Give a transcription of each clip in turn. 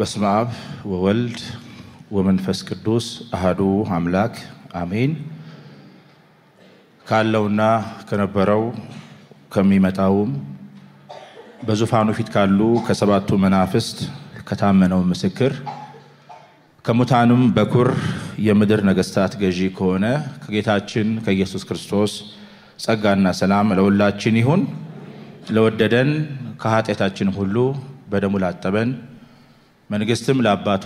በስመ አብ ወወልድ ወመንፈስ ቅዱስ አህዱ አምላክ አሜን። ካለውና ከነበረው ከሚመጣውም በዙፋኑ ፊት ካሉ ከሰባቱ መናፍስት ከታመነው ምስክር ከሙታንም በኩር የምድር ነገስታት ገዢ ከሆነ ከጌታችን ከኢየሱስ ክርስቶስ ጸጋና ሰላም ለሁላችን ይሁን። ለወደደን ከኃጢአታችን ሁሉ በደሙ ላጠበን መንግስትም ለአባቱ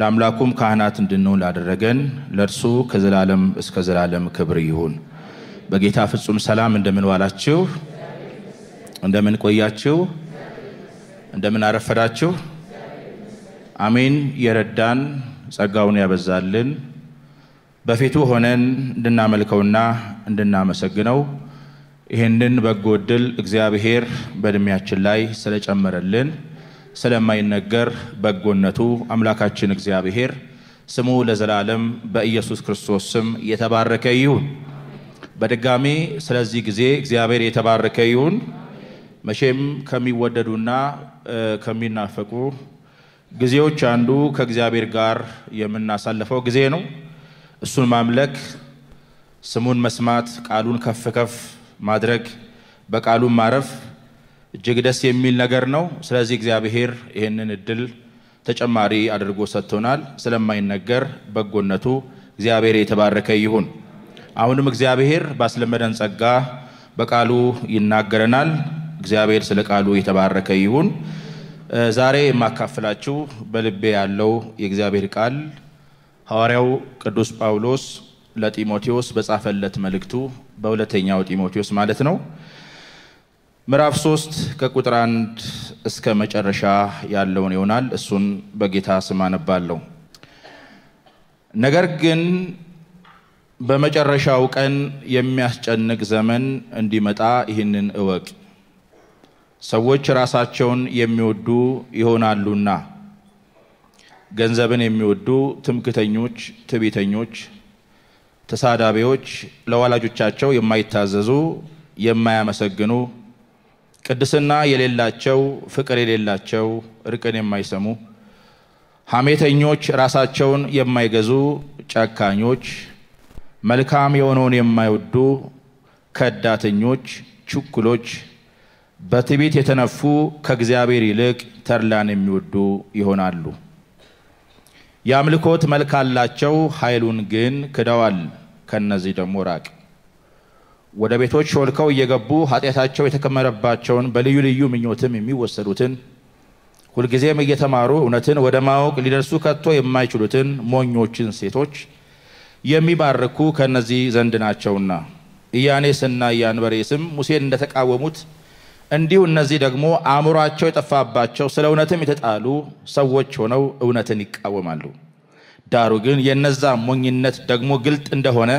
ለአምላኩም ካህናት እንድንሆን ላደረገን ለእርሱ ከዘላለም እስከ ዘላለም ክብር ይሁን። በጌታ ፍጹም ሰላም እንደምን ዋላችሁ? እንደምን ቆያችሁ? እንደምን አረፈዳችሁ? አሜን። የረዳን ጸጋውን ያበዛልን በፊቱ ሆነን እንድናመልከውና እንድናመሰግነው ይህንን በጎ እድል እግዚአብሔር በእድሜያችን ላይ ስለጨመረልን ስለማይነገር በጎነቱ አምላካችን እግዚአብሔር ስሙ ለዘላለም በኢየሱስ ክርስቶስ ስም የተባረከ ይሁን። በድጋሚ ስለዚህ ጊዜ እግዚአብሔር የተባረከ ይሁን። መቼም ከሚወደዱና ከሚናፈቁ ጊዜዎች አንዱ ከእግዚአብሔር ጋር የምናሳልፈው ጊዜ ነው። እሱን ማምለክ፣ ስሙን መስማት፣ ቃሉን ከፍ ከፍ ማድረግ፣ በቃሉን ማረፍ እጅግ ደስ የሚል ነገር ነው። ስለዚህ እግዚአብሔር ይህንን እድል ተጨማሪ አድርጎ ሰጥቶናል። ስለማይነገር በጎነቱ እግዚአብሔር የተባረከ ይሁን። አሁንም እግዚአብሔር ባስለመደን ጸጋ በቃሉ ይናገረናል። እግዚአብሔር ስለ ቃሉ የተባረከ ይሁን። ዛሬ የማካፍላችሁ በልቤ ያለው የእግዚአብሔር ቃል ሐዋርያው ቅዱስ ጳውሎስ ለጢሞቴዎስ በጻፈለት መልእክቱ በሁለተኛው ጢሞቴዎስ ማለት ነው ምዕራፍ 3 ከቁጥር 1 እስከ መጨረሻ ያለውን ይሆናል። እሱን በጌታ ስም አነባለሁ። ነገር ግን በመጨረሻው ቀን የሚያስጨንቅ ዘመን እንዲመጣ ይህንን እወቅ። ሰዎች ራሳቸውን የሚወዱ ይሆናሉና፣ ገንዘብን የሚወዱ ትምክተኞች፣ ትቢተኞች ተሳዳቢዎች፣ ለወላጆቻቸው የማይታዘዙ፣ የማያመሰግኑ ቅድስና የሌላቸው፣ ፍቅር የሌላቸው፣ እርቅን የማይሰሙ፣ ሐሜተኞች፣ ራሳቸውን የማይገዙ፣ ጨካኞች፣ መልካም የሆነውን የማይወዱ፣ ከዳተኞች፣ ችኩሎች፣ በትቢት የተነፉ ከእግዚአብሔር ይልቅ ተድላን የሚወዱ ይሆናሉ። የአምልኮት መልክ አላቸው፣ ኃይሉን ግን ክደዋል። ከነዚህ ደግሞ ራቅ። ወደ ቤቶች ሾልከው እየገቡ ኃጢአታቸው የተከመረባቸውን በልዩ ልዩ ምኞትም የሚወሰዱትን ሁልጊዜም እየተማሩ እውነትን ወደ ማወቅ ሊደርሱ ከቶ የማይችሉትን ሞኞችን ሴቶች የሚባርኩ ከነዚህ ዘንድ ናቸውና ኢያኔስና ኢያንበሬስም ሙሴን እንደተቃወሙት እንዲሁ እነዚህ ደግሞ አእምሯቸው የጠፋባቸው ስለ እውነትም የተጣሉ ሰዎች ሆነው እውነትን ይቃወማሉ። ዳሩ ግን የእነዛ ሞኝነት ደግሞ ግልጥ እንደሆነ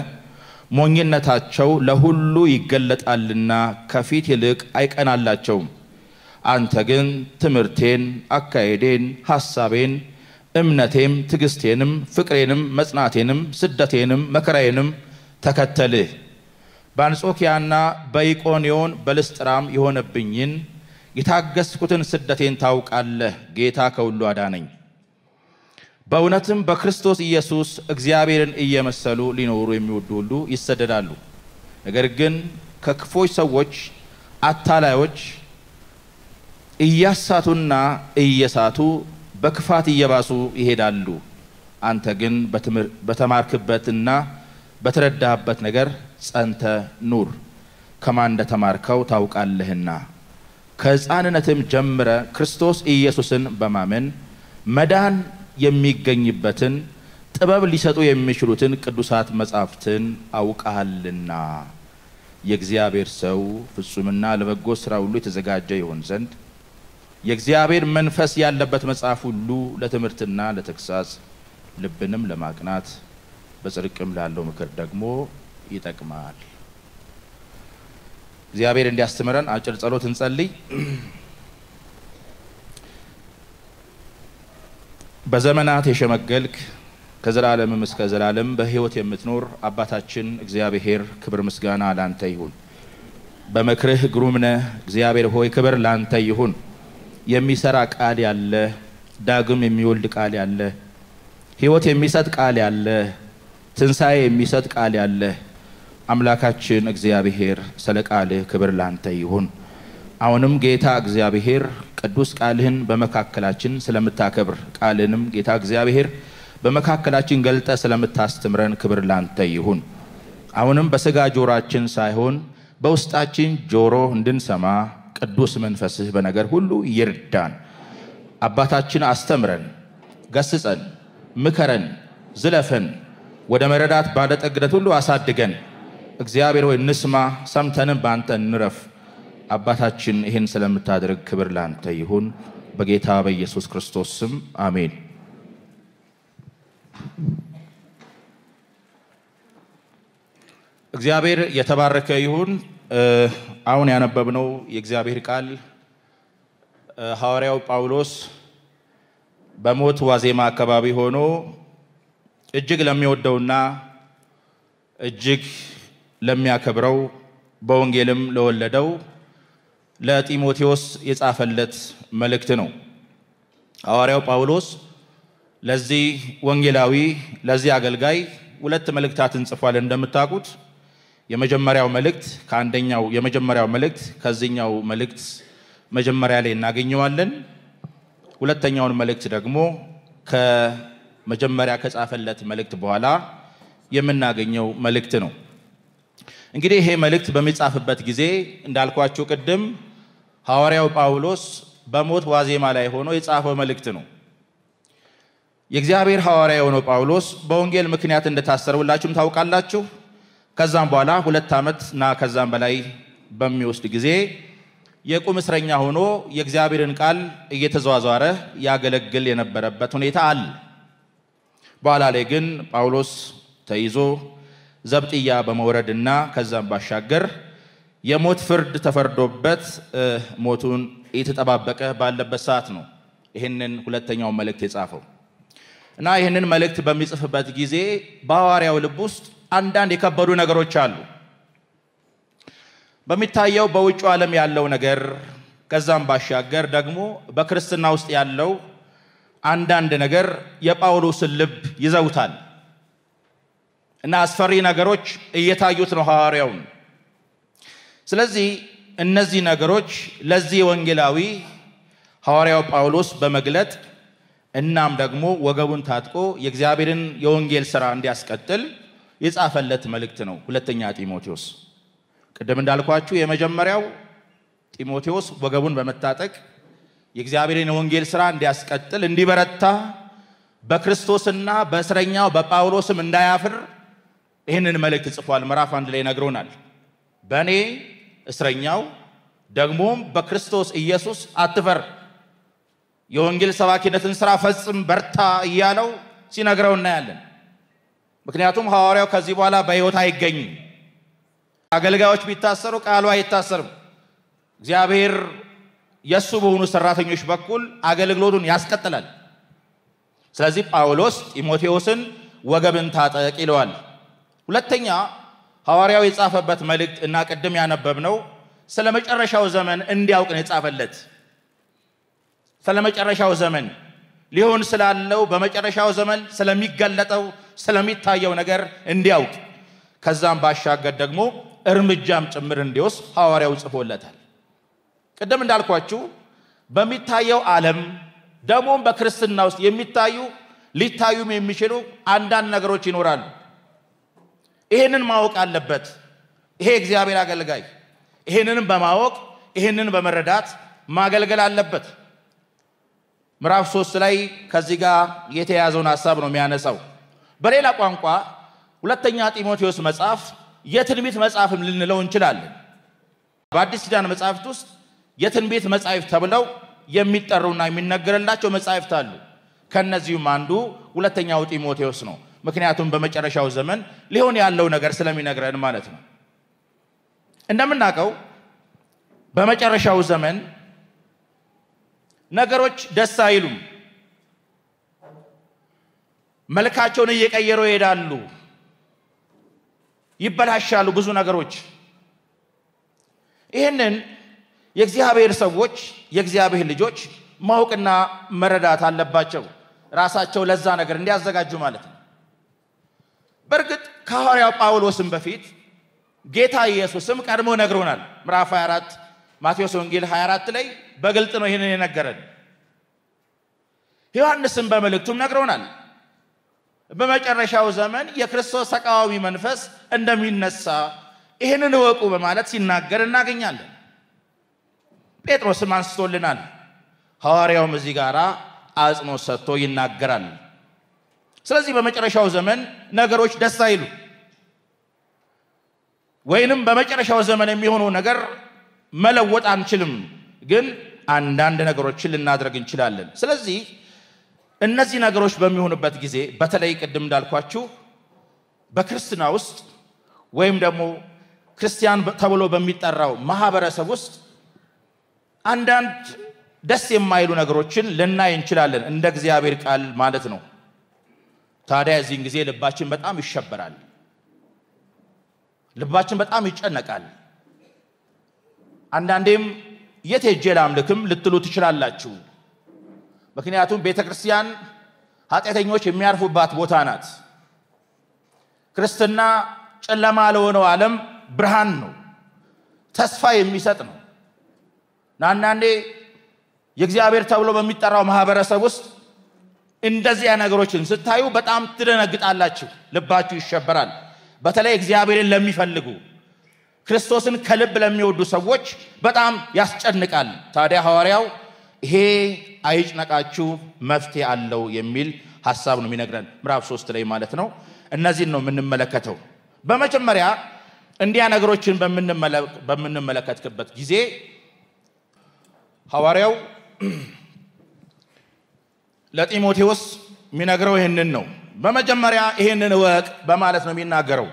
ሞኝነታቸው ለሁሉ ይገለጣልና ከፊት ይልቅ አይቀናላቸውም። አንተ ግን ትምህርቴን፣ አካሄዴን፣ ሐሳቤን፣ እምነቴም፣ ትግስቴንም፣ ፍቅሬንም፣ መጽናቴንም፣ ስደቴንም፣ መከራዬንም ተከተልህ። በአንጾኪያና በኢቆንዮን በልስጥራም የሆነብኝን የታገስኩትን ስደቴን ታውቃለህ። ጌታ ከሁሉ አዳነኝ። በእውነትም በክርስቶስ ኢየሱስ እግዚአብሔርን እየመሰሉ ሊኖሩ የሚወዱ ሁሉ ይሰደዳሉ። ነገር ግን ከክፎች ሰዎች፣ አታላዮች እያሳቱና እየሳቱ በክፋት እየባሱ ይሄዳሉ። አንተ ግን በተማርክበትና በተረዳህበት ነገር ጸንተ ኑር፣ ከማን እንደተማርከው ታውቃለህና። ከሕፃንነትም ጀምረ ክርስቶስ ኢየሱስን በማመን መዳን የሚገኝበትን ጥበብ ሊሰጡ የሚችሉትን ቅዱሳት መጻሕፍትን አውቀሃልና የእግዚአብሔር ሰው ፍጹምና ለበጎ ስራ ሁሉ የተዘጋጀ ይሆን ዘንድ የእግዚአብሔር መንፈስ ያለበት መጽሐፍ ሁሉ ለትምህርትና ለተግሳጽ ልብንም ለማቅናት በጽድቅም ላለው ምክር ደግሞ ይጠቅማል። እግዚአብሔር እንዲያስተምረን አጭር ጸሎት እንጸልይ። በዘመናት የሸመገልክ ከዘላለምም እስከ ዘላለም በህይወት የምትኖር አባታችን እግዚአብሔር ክብር ምስጋና ላንተ ይሁን። በመክርህ ግሩምነ እግዚአብሔር ሆይ ክብር ላንተ ይሁን። የሚሰራ ቃል ያለ ዳግም የሚወልድ ቃል ያለ ህይወት የሚሰጥ ቃል ያለ ትንሣኤ የሚሰጥ ቃል ያለ አምላካችን እግዚአብሔር ስለ ቃልህ ክብር ላንተ ይሁን። አሁንም ጌታ እግዚአብሔር ቅዱስ ቃልህን በመካከላችን ስለምታከብር ቃልንም ጌታ እግዚአብሔር በመካከላችን ገልጠ ስለምታስተምረን ክብር ላንተ ይሁን። አሁንም በስጋ ጆሯችን ሳይሆን በውስጣችን ጆሮ እንድንሰማ ቅዱስ መንፈስህ በነገር ሁሉ ይርዳን። አባታችን አስተምረን፣ ገስጸን፣ ምከረን፣ ዝለፈን፣ ወደ መረዳት ባለጠግነት ሁሉ አሳድገን። እግዚአብሔር ሆይ እንስማ፣ ሰምተንም በአንተ እንረፍ። አባታችን ይህን ስለምታደርግ ክብር ላንተ ይሁን፣ በጌታ በኢየሱስ ክርስቶስ ስም አሜን። እግዚአብሔር የተባረከ ይሁን። አሁን ያነበብነው የእግዚአብሔር ቃል ሐዋርያው ጳውሎስ በሞት ዋዜማ አካባቢ ሆኖ እጅግ ለሚወደውና እጅግ ለሚያከብረው በወንጌልም ለወለደው ለጢሞቴዎስ የጻፈለት መልእክት ነው። ሐዋርያው ጳውሎስ ለዚህ ወንጌላዊ ለዚህ አገልጋይ ሁለት መልእክታትን ጽፏል። እንደምታውቁት የመጀመሪያው መልእክት ከአንደኛው የመጀመሪያው መልእክት ከዚህኛው መልእክት መጀመሪያ ላይ እናገኘዋለን። ሁለተኛውን መልእክት ደግሞ ከመጀመሪያ ከጻፈለት መልእክት በኋላ የምናገኘው መልእክት ነው። እንግዲህ ይሄ መልእክት በሚጻፍበት ጊዜ እንዳልኳችሁ ቅድም ሐዋርያው ጳውሎስ በሞት ዋዜማ ላይ ሆኖ የጻፈው መልእክት ነው። የእግዚአብሔር ሐዋርያ የሆነው ጳውሎስ በወንጌል ምክንያት እንደታሰረ ሁላችሁም ታውቃላችሁ። ከዛም በኋላ ሁለት ዓመት እና ከዛም በላይ በሚወስድ ጊዜ የቁም እስረኛ ሆኖ የእግዚአብሔርን ቃል እየተዘዋዘረ ያገለግል የነበረበት ሁኔታ አለ። በኋላ ላይ ግን ጳውሎስ ተይዞ ዘብጥያ በመውረድና ከዛም ባሻገር የሞት ፍርድ ተፈርዶበት ሞቱን እየተጠባበቀ ባለበት ሰዓት ነው ይህንን ሁለተኛው መልእክት የጻፈው እና ይህንን መልእክት በሚጽፍበት ጊዜ በሐዋርያው ልብ ውስጥ አንዳንድ የከበዱ ነገሮች አሉ። በሚታየው በውጭ ዓለም ያለው ነገር ከዛም ባሻገር ደግሞ በክርስትና ውስጥ ያለው አንዳንድ ነገር የጳውሎስን ልብ ይዘውታል እና አስፈሪ ነገሮች እየታዩት ነው ሐዋርያውን ስለዚህ እነዚህ ነገሮች ለዚህ ወንጌላዊ ሐዋርያው ጳውሎስ በመግለጥ እናም ደግሞ ወገቡን ታጥቆ የእግዚአብሔርን የወንጌል ሥራ እንዲያስቀጥል የጻፈለት መልእክት ነው። ሁለተኛ ጢሞቴዎስ ቅድም እንዳልኳችሁ የመጀመሪያው ጢሞቴዎስ ወገቡን በመታጠቅ የእግዚአብሔርን የወንጌል ሥራ እንዲያስቀጥል እንዲበረታ፣ በክርስቶስና በእስረኛው በጳውሎስም እንዳያፍር ይህንን መልእክት ጽፏል። ምዕራፍ አንድ ላይ ነግሮናል። በእኔ እስረኛው ደግሞም በክርስቶስ ኢየሱስ አትፈር፣ የወንጌል ሰባኪነትን ስራ ፈጽም፣ በርታ እያለው ሲነግረው እናያለን። ምክንያቱም ሐዋርያው ከዚህ በኋላ በሕይወት አይገኝም። አገልጋዮች ቢታሰሩ ቃሉ አይታሰርም። እግዚአብሔር የእሱ በሆኑ ሰራተኞች በኩል አገልግሎቱን ያስቀጥላል። ስለዚህ ጳውሎስ ጢሞቴዎስን ወገብን ታጠቅ ይለዋል። ሁለተኛ ሐዋርያው የጻፈበት መልእክት እና ቅድም ያነበብነው ስለ መጨረሻው ዘመን እንዲያውቅ ነው የጻፈለት። ስለ መጨረሻው ዘመን ሊሆን ስላለው በመጨረሻው ዘመን ስለሚገለጠው ስለሚታየው ነገር እንዲያውቅ ከዛም ባሻገር ደግሞ እርምጃም ጭምር እንዲወስድ ሐዋርያው ጽፎለታል። ቅድም እንዳልኳችሁ በሚታየው ዓለም ደግሞም በክርስትና ውስጥ የሚታዩ ሊታዩም የሚችሉ አንዳንድ ነገሮች ይኖራሉ። ይሄንን ማወቅ አለበት። ይሄ እግዚአብሔር አገልጋይ ይሄንንም በማወቅ ይሄንን በመረዳት ማገልገል አለበት። ምዕራፍ ሶስት ላይ ከዚህ ጋር የተያዘውን ሀሳብ ነው የሚያነሳው። በሌላ ቋንቋ ሁለተኛ ጢሞቴዎስ መጽሐፍ የትንቢት መጽሐፍም ልንለው እንችላለን። በአዲስ ኪዳን መጽሐፍት ውስጥ የትንቢት መጽሐፍ ተብለው የሚጠሩና የሚነገርላቸው መጽሐፍት አሉ። ከእነዚህም አንዱ ሁለተኛው ጢሞቴዎስ ነው። ምክንያቱም በመጨረሻው ዘመን ሊሆን ያለው ነገር ስለሚነግረን ማለት ነው። እንደምናውቀው በመጨረሻው ዘመን ነገሮች ደስ አይሉም፣ መልካቸውን እየቀየሩ ይሄዳሉ፣ ይበላሻሉ ብዙ ነገሮች። ይህንን የእግዚአብሔር ሰዎች የእግዚአብሔር ልጆች ማወቅና መረዳት አለባቸው። ራሳቸው ለዛ ነገር እንዲያዘጋጁ ማለት ነው። በእርግጥ ከሐዋርያው ጳውሎስም በፊት ጌታ ኢየሱስም ቀድሞ ነግሮናል። ምዕራፍ 24 ማቴዎስ ወንጌል 24 ላይ በግልጥ ነው ይህንን የነገረን። ዮሐንስም በመልእክቱም ነግሮናል። በመጨረሻው ዘመን የክርስቶስ ተቃዋሚ መንፈስ እንደሚነሳ ይህንን እወቁ በማለት ሲናገር እናገኛለን። ጴጥሮስም አንስቶልናል። ሐዋርያውም እዚህ ጋር አጽንኦት ሰጥቶ ይናገራል። ስለዚህ በመጨረሻው ዘመን ነገሮች ደስ አይሉ ወይንም በመጨረሻው ዘመን የሚሆነው ነገር መለወጥ አንችልም፣ ግን አንዳንድ ነገሮችን ልናደርግ እንችላለን። ስለዚህ እነዚህ ነገሮች በሚሆኑበት ጊዜ በተለይ ቅድም እንዳልኳችሁ በክርስትና ውስጥ ወይም ደግሞ ክርስቲያን ተብሎ በሚጠራው ማህበረሰብ ውስጥ አንዳንድ ደስ የማይሉ ነገሮችን ልናይ እንችላለን፣ እንደ እግዚአብሔር ቃል ማለት ነው። ታዲያ እዚህን ጊዜ ልባችን በጣም ይሸበራል። ልባችን በጣም ይጨነቃል። አንዳንዴም የት ሄጄ ላምልክም ልትሉ ትችላላችሁ። ምክንያቱም ቤተ ክርስቲያን ኃጢአተኞች የሚያርፉባት ቦታ ናት። ክርስትና ጨለማ ለሆነው ዓለም ብርሃን ነው፣ ተስፋ የሚሰጥ ነው። አንዳንዴ የእግዚአብሔር ተብሎ በሚጠራው ማህበረሰብ ውስጥ እንደዚያ ነገሮችን ስታዩ በጣም ትደነግጣላችሁ፣ ልባችሁ ይሸበራል። በተለይ እግዚአብሔርን ለሚፈልጉ ክርስቶስን ከልብ ለሚወዱ ሰዎች በጣም ያስጨንቃል። ታዲያ ሐዋርያው ይሄ አይጭነቃችሁ፣ መፍትሄ አለው የሚል ሀሳብ ነው የሚነግረን ምዕራፍ ሶስት ላይ ማለት ነው። እነዚህን ነው የምንመለከተው። በመጀመሪያ እንዲያ ነገሮችን በምንመለከትበት ጊዜ ሐዋርያው ለጢሞቴዎስ የሚነግረው ይህንን ነው። በመጀመሪያ ይህንን እወቅ በማለት ነው የሚናገረው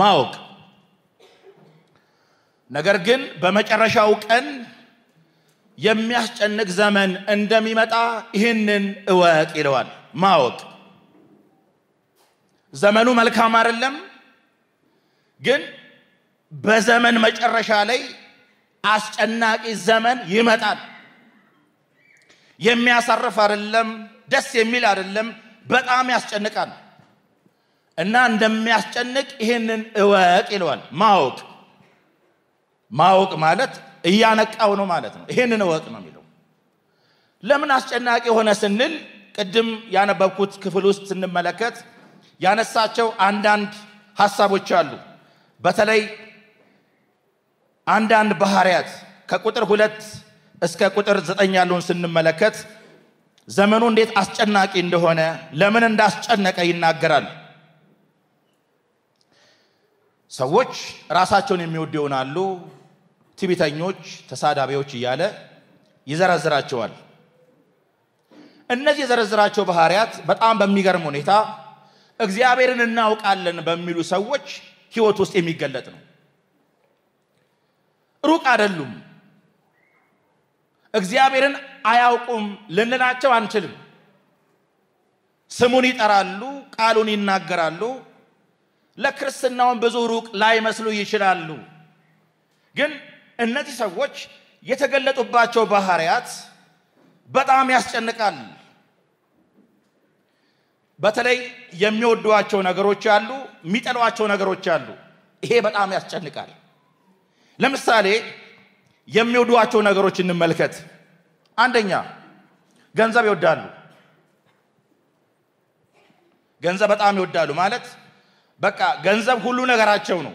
ማወቅ። ነገር ግን በመጨረሻው ቀን የሚያስጨንቅ ዘመን እንደሚመጣ ይህንን እወቅ ይለዋል። ማወቅ ዘመኑ መልካም አይደለም፣ ግን በዘመን መጨረሻ ላይ አስጨናቂ ዘመን ይመጣል። የሚያሳርፍ አይደለም፣ ደስ የሚል አይደለም፣ በጣም ያስጨንቃል። እና እንደሚያስጨንቅ ይህንን እወቅ ይለዋል። ማወቅ ማወቅ ማለት እያነቃው ነው ማለት ነው። ይህንን እወቅ ነው የሚለው። ለምን አስጨናቂ የሆነ ስንል ቅድም ያነበብኩት ክፍል ውስጥ ስንመለከት ያነሳቸው አንዳንድ ሀሳቦች አሉ። በተለይ አንዳንድ ባህሪያት ከቁጥር ሁለት እስከ ቁጥር ዘጠኝ ያለውን ስንመለከት ዘመኑ እንዴት አስጨናቂ እንደሆነ ለምን እንዳስጨነቀ ይናገራል። ሰዎች ራሳቸውን የሚወዱ ይሆናሉ፣ ትቢተኞች ተሳዳቢዎች እያለ ይዘረዝራቸዋል። እነዚህ የዘረዝራቸው ባህሪያት በጣም በሚገርም ሁኔታ እግዚአብሔርን እናውቃለን በሚሉ ሰዎች ህይወት ውስጥ የሚገለጥ ነው። ሩቅ አይደሉም። እግዚአብሔርን አያውቁም ልንላቸው አንችልም። ስሙን ይጠራሉ፣ ቃሉን ይናገራሉ፣ ለክርስትናውን ብዙ ሩቅ ላይመስሉ ይችላሉ። ግን እነዚህ ሰዎች የተገለጡባቸው ባህሪያት በጣም ያስጨንቃል። በተለይ የሚወዷቸው ነገሮች አሉ፣ የሚጠሏቸው ነገሮች አሉ። ይሄ በጣም ያስጨንቃል። ለምሳሌ የሚወዷቸው ነገሮች እንመልከት። አንደኛ ገንዘብ ይወዳሉ። ገንዘብ በጣም ይወዳሉ ማለት በቃ ገንዘብ ሁሉ ነገራቸው ነው።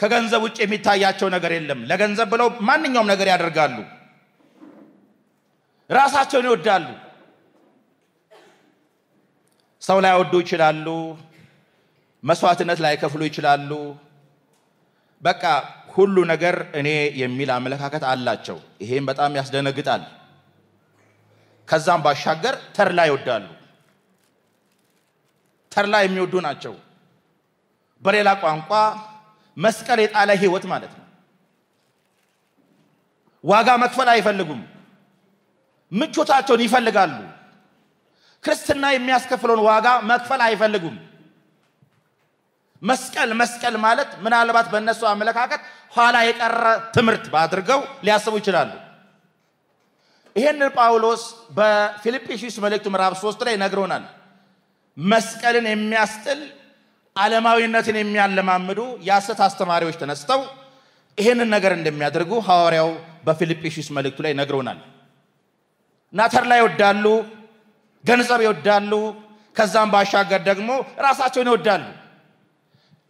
ከገንዘብ ውጭ የሚታያቸው ነገር የለም። ለገንዘብ ብለው ማንኛውም ነገር ያደርጋሉ። ራሳቸውን ይወዳሉ። ሰው ላይ ወዱ ይችላሉ። መስዋዕትነት ላይ ከፍሉ ይችላሉ። በቃ ሁሉ ነገር እኔ የሚል አመለካከት አላቸው። ይሄም በጣም ያስደነግጣል። ከዛም ባሻገር ተርላ ይወዳሉ። ተርላ የሚወዱ ናቸው። በሌላ ቋንቋ መስቀል የጣለ ህይወት ማለት ነው። ዋጋ መክፈል አይፈልጉም። ምቾታቸውን ይፈልጋሉ። ክርስትና የሚያስከፍለውን ዋጋ መክፈል አይፈልጉም። መስቀል መስቀል ማለት ምናልባት በእነሱ አመለካከት ኋላ የቀረ ትምህርት አድርገው ሊያስቡ ይችላሉ። ይህንን ጳውሎስ በፊልጵስዩስ መልእክቱ ምዕራፍ ሶስት ላይ ነግሮናል። መስቀልን የሚያስጥል ዓለማዊነትን የሚያለማምዱ የሐሰት አስተማሪዎች ተነስተው ይህንን ነገር እንደሚያደርጉ ሐዋርያው በፊልጵስዩስ መልእክቱ ላይ ነግሮናል። ናተር ላይ ይወዳሉ፣ ገንዘብ ይወዳሉ፣ ከዛም ባሻገር ደግሞ ራሳቸውን ይወዳሉ።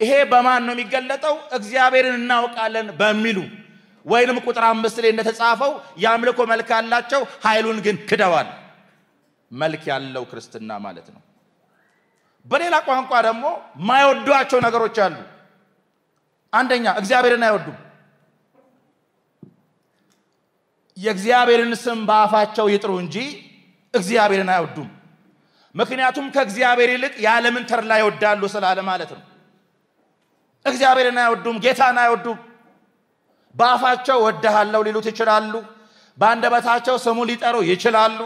ይሄ በማን ነው የሚገለጠው? እግዚአብሔርን እናውቃለን በሚሉ ወይንም ቁጥር አምስት ላይ እንደተጻፈው የአምልኮ መልክ ያላቸው ኃይሉን ግን ክደዋል። መልክ ያለው ክርስትና ማለት ነው። በሌላ ቋንቋ ደግሞ ማይወዷቸው ነገሮች አሉ። አንደኛ እግዚአብሔርን አይወዱም። የእግዚአብሔርን ስም በአፋቸው ይጥሩ እንጂ እግዚአብሔርን አይወዱም። ምክንያቱም ከእግዚአብሔር ይልቅ የዓለምን ተድላ ይወዳሉ ስላለ ማለት ነው። እግዚአብሔርን አይወዱም፣ ጌታን አይወዱም። በአፋቸው ወድሃለሁ ሊሉት ይችላሉ። በአንደበታቸው ስሙ ሊጠሩ ይችላሉ፣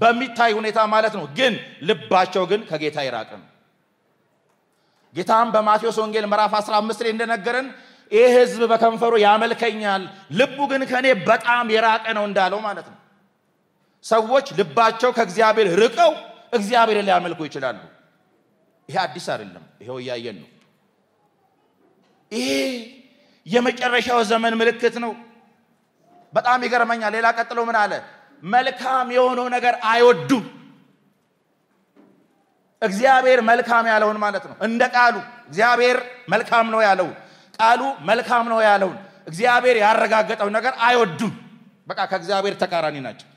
በሚታይ ሁኔታ ማለት ነው። ግን ልባቸው ግን ከጌታ ይራቅ ነው። ጌታም በማቴዎስ ወንጌል ምዕራፍ 15 ላይ እንደነገረን ይህ ሕዝብ በከንፈሩ ያመልከኛል፣ ልቡ ግን ከእኔ በጣም የራቀ ነው እንዳለው ማለት ነው። ሰዎች ልባቸው ከእግዚአብሔር ርቀው እግዚአብሔርን ሊያመልኩ ይችላሉ። ይሄ አዲስ አይደለም። ይሄው እያየን ነው። ይሄ የመጨረሻው ዘመን ምልክት ነው። በጣም ይገርመኛል። ሌላ ቀጥሎ ምን አለ? መልካም የሆነው ነገር አይወዱም። እግዚአብሔር መልካም ያለውን ማለት ነው። እንደ ቃሉ እግዚአብሔር መልካም ነው ያለውን ቃሉ መልካም ነው ያለውን እግዚአብሔር ያረጋገጠው ነገር አይወዱም። በቃ ከእግዚአብሔር ተቃራኒ ናቸው።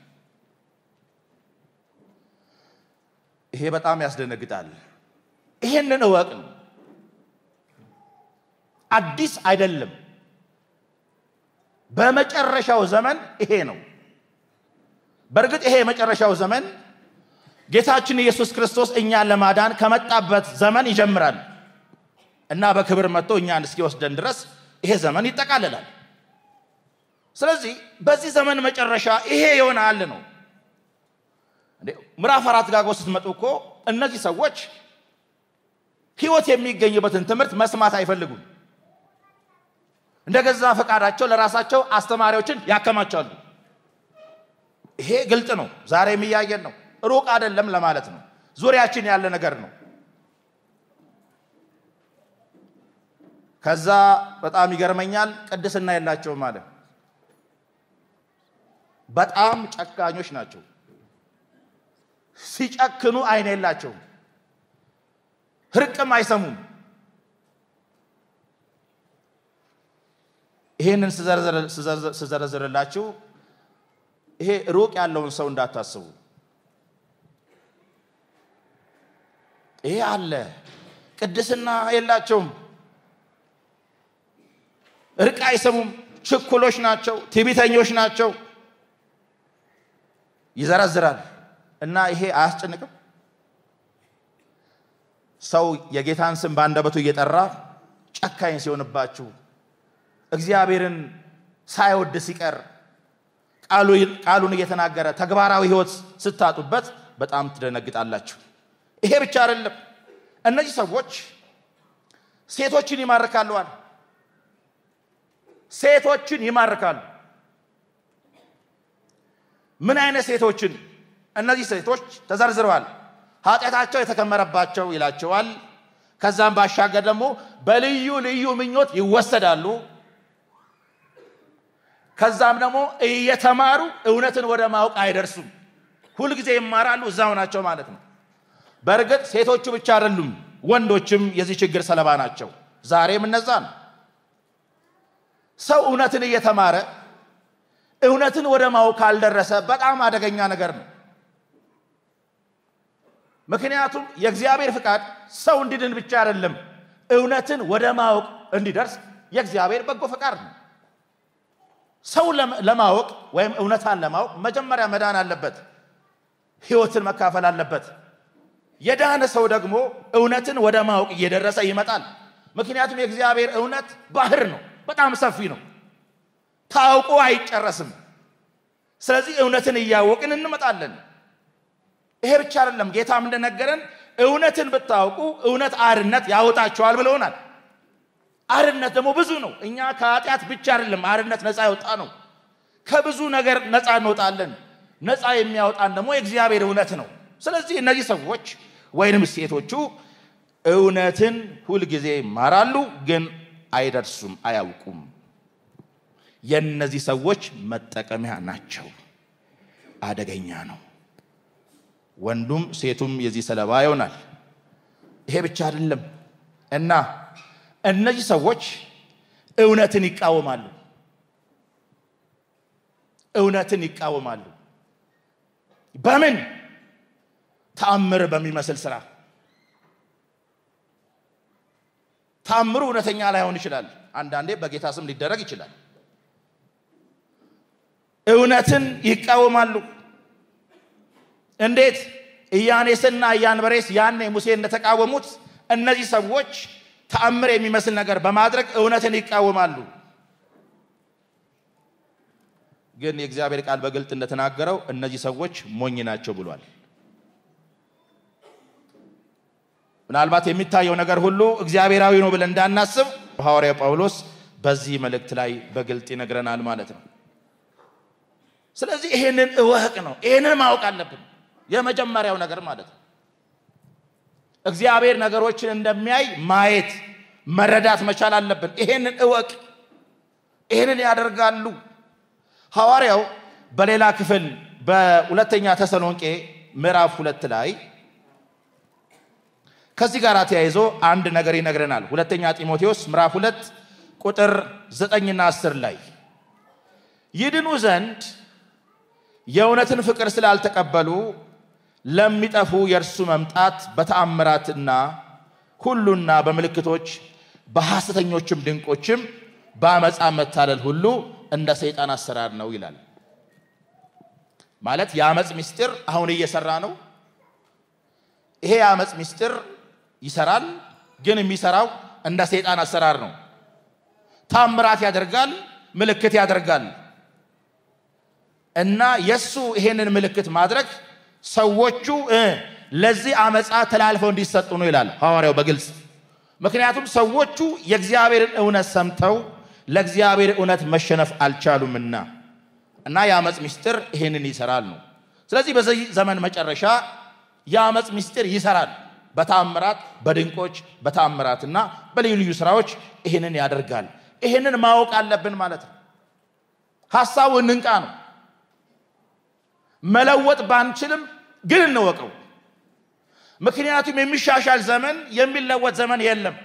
ይሄ በጣም ያስደነግጣል። ይሄንን እወቅ ነው። አዲስ አይደለም። በመጨረሻው ዘመን ይሄ ነው። በእርግጥ ይሄ የመጨረሻው ዘመን ጌታችን ኢየሱስ ክርስቶስ እኛን ለማዳን ከመጣበት ዘመን ይጀምራል እና በክብር መጥቶ እኛን እስኪወስደን ድረስ ይሄ ዘመን ይጠቃልላል። ስለዚህ በዚህ ዘመን መጨረሻ ይሄ ይሆናል ነው። ምዕራፍ አራት ጋር ስትመጡ እኮ እነዚህ ሰዎች ህይወት የሚገኝበትን ትምህርት መስማት አይፈልጉም። እንደ ገዛ ፈቃዳቸው ለራሳቸው አስተማሪዎችን ያከማቻሉ። ይሄ ግልጥ ነው። ዛሬ የሚያየን ነው። ሩቅ አይደለም ለማለት ነው። ዙሪያችን ያለ ነገር ነው። ከዛ በጣም ይገርመኛል፣ ቅድስና የላቸውም ማለት በጣም ጨካኞች ናቸው። ሲጨክኑ አይን የላቸውም፣ እርቅም አይሰሙም። ይሄንን ስዘረዝርላችሁ ይሄ ሩቅ ያለውን ሰው እንዳታስቡ። ይሄ አለ ቅድስና የላቸውም፣ እርቅ አይሰሙም፣ ችኩሎች ናቸው፣ ትዕቢተኞች ናቸው ይዘረዝራል። እና ይሄ አያስጨንቅም? ሰው የጌታን ስም በአንደበቱ እየጠራ ጨካኝ ሲሆንባችሁ እግዚአብሔርን ሳይወድ ሲቀር ቃሉን እየተናገረ ተግባራዊ ህይወት ስታጡበት በጣም ትደነግጣላችሁ። ይሄ ብቻ አይደለም። እነዚህ ሰዎች ሴቶችን ይማርካሉ አለ። ሴቶችን ይማርካሉ። ምን አይነት ሴቶችን? እነዚህ ሴቶች ተዘርዝረዋል። ኃጢአታቸው የተከመረባቸው ይላቸዋል። ከዛም ባሻገር ደግሞ በልዩ ልዩ ምኞት ይወሰዳሉ። ከዛም ደግሞ እየተማሩ እውነትን ወደ ማወቅ አይደርሱም። ሁልጊዜ ይማራሉ፣ እዛው ናቸው ማለት ነው። በእርግጥ ሴቶቹ ብቻ አይደሉም፣ ወንዶችም የዚህ ችግር ሰለባ ናቸው። ዛሬም እነዛ ነው። ሰው እውነትን እየተማረ እውነትን ወደ ማወቅ ካልደረሰ በጣም አደገኛ ነገር ነው። ምክንያቱም የእግዚአብሔር ፍቃድ ሰው እንዲድን ብቻ አይደለም፣ እውነትን ወደ ማወቅ እንዲደርስ የእግዚአብሔር በጎ ፈቃድ ነው። ሰው ለማወቅ ወይም እውነታን ለማወቅ መጀመሪያ መዳን አለበት። ህይወትን መካፈል አለበት። የዳነ ሰው ደግሞ እውነትን ወደ ማወቅ እየደረሰ ይመጣል። ምክንያቱም የእግዚአብሔር እውነት ባህር ነው፣ በጣም ሰፊ ነው፣ ታውቆ አይጨረስም። ስለዚህ እውነትን እያወቅን እንመጣለን። ይሄ ብቻ አይደለም፣ ጌታም እንደነገረን እውነትን ብታውቁ እውነት አርነት ያወጣችኋል ብለውናል። አርነት ደግሞ ብዙ ነው። እኛ ከኃጢአት ብቻ አይደለም አርነት ነፃ ያወጣ ነው። ከብዙ ነገር ነፃ እንወጣለን። ነፃ የሚያወጣን ደግሞ የእግዚአብሔር እውነት ነው። ስለዚህ እነዚህ ሰዎች ወይንም ሴቶቹ እውነትን ሁልጊዜ ይማራሉ፣ ግን አይደርሱም፣ አያውቁም። የእነዚህ ሰዎች መጠቀሚያ ናቸው። አደገኛ ነው። ወንዱም ሴቱም የዚህ ሰለባ ይሆናል። ይሄ ብቻ አይደለም እና እነዚህ ሰዎች እውነትን ይቃወማሉ። እውነትን ይቃወማሉ። በምን ተአምር በሚመስል ስራ ተአምሩ እውነተኛ ላይሆን ይችላል። አንዳንዴ በጌታ ስም ሊደረግ ይችላል። እውነትን ይቃወማሉ። እንዴት? ኢያኔስና ኢያንበሬስ ያኔ ሙሴ እንደተቃወሙት እነዚህ ሰዎች ተአምር የሚመስል ነገር በማድረግ እውነትን ይቃወማሉ። ግን የእግዚአብሔር ቃል በግልጥ እንደተናገረው እነዚህ ሰዎች ሞኝ ናቸው ብሏል። ምናልባት የሚታየው ነገር ሁሉ እግዚአብሔራዊ ነው ብለን እንዳናስብ ሐዋርያው ጳውሎስ በዚህ መልእክት ላይ በግልጥ ይነግረናል ማለት ነው። ስለዚህ ይሄንን እወቅ ነው፣ ይሄንን ማወቅ አለብን የመጀመሪያው ነገር ማለት ነው። እግዚአብሔር ነገሮችን እንደሚያይ ማየት መረዳት መቻል አለብን። ይሄንን እወቅ፣ ይሄንን ያደርጋሉ። ሐዋርያው በሌላ ክፍል በሁለተኛ ተሰሎንቄ ምዕራፍ ሁለት ላይ ከዚህ ጋር ተያይዞ አንድ ነገር ይነግረናል። ሁለተኛ ጢሞቴዎስ ምዕራፍ ሁለት ቁጥር ዘጠኝና አስር ላይ ይድኑ ዘንድ የእውነትን ፍቅር ስላልተቀበሉ ለሚጠፉ የእርሱ መምጣት በተአምራትና ሁሉና በምልክቶች በሐሰተኞችም ድንቆችም በአመፃ መታለል ሁሉ እንደ ሰይጣን አሰራር ነው ይላል። ማለት የአመፅ ምስጢር አሁን እየሰራ ነው። ይሄ የአመፅ ምስጢር ይሰራል፣ ግን የሚሰራው እንደ ሰይጣን አሰራር ነው። ታምራት ያደርጋል፣ ምልክት ያደርጋል እና የእሱ ይሄንን ምልክት ማድረግ ሰዎቹ ለዚህ አመፃ ተላልፈው እንዲሰጡ ነው ይላል ሐዋርያው በግልጽ ምክንያቱም ሰዎቹ የእግዚአብሔርን እውነት ሰምተው ለእግዚአብሔር እውነት መሸነፍ አልቻሉምና እና የአመፅ ሚስጢር ይህንን ይሰራል ነው ስለዚህ በዚህ ዘመን መጨረሻ የአመፅ ሚስጢር ይሰራል በታምራት በድንቆች በታምራትና በልዩ ልዩ ስራዎች ይህንን ያደርጋል ይህንን ማወቅ አለብን ማለት ነው ሀሳቡ እንንቃ ነው መለወጥ ባንችልም ግን እንወቀው። ምክንያቱም የሚሻሻል ዘመን የሚለወጥ ዘመን የለም።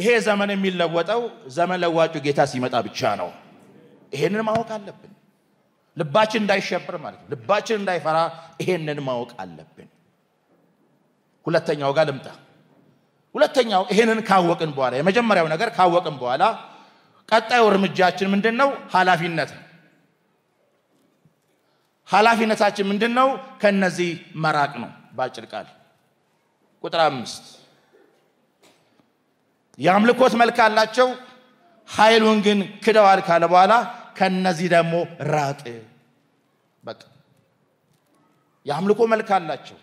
ይሄ ዘመን የሚለወጠው ዘመን ለዋጩ ጌታ ሲመጣ ብቻ ነው። ይሄንን ማወቅ አለብን። ልባችን እንዳይሸበር ማለት ነው። ልባችን እንዳይፈራ ይሄንን ማወቅ አለብን። ሁለተኛው ጋር ልምጣ። ሁለተኛው ይሄንን ካወቅን በኋላ የመጀመሪያው ነገር ካወቅን በኋላ ቀጣዩ እርምጃችን ምንድን ነው? ኃላፊነት ነው። ኃላፊነታችን ምንድን ነው? ከነዚህ መራቅ ነው። ባጭር ቃል ቁጥር አምስት የአምልኮት መልክ አላቸው፣ ኃይሉን ግን ክደዋል ካለ በኋላ ከነዚህ ደግሞ ራቅ። በቃ የአምልኮ መልክ አላቸው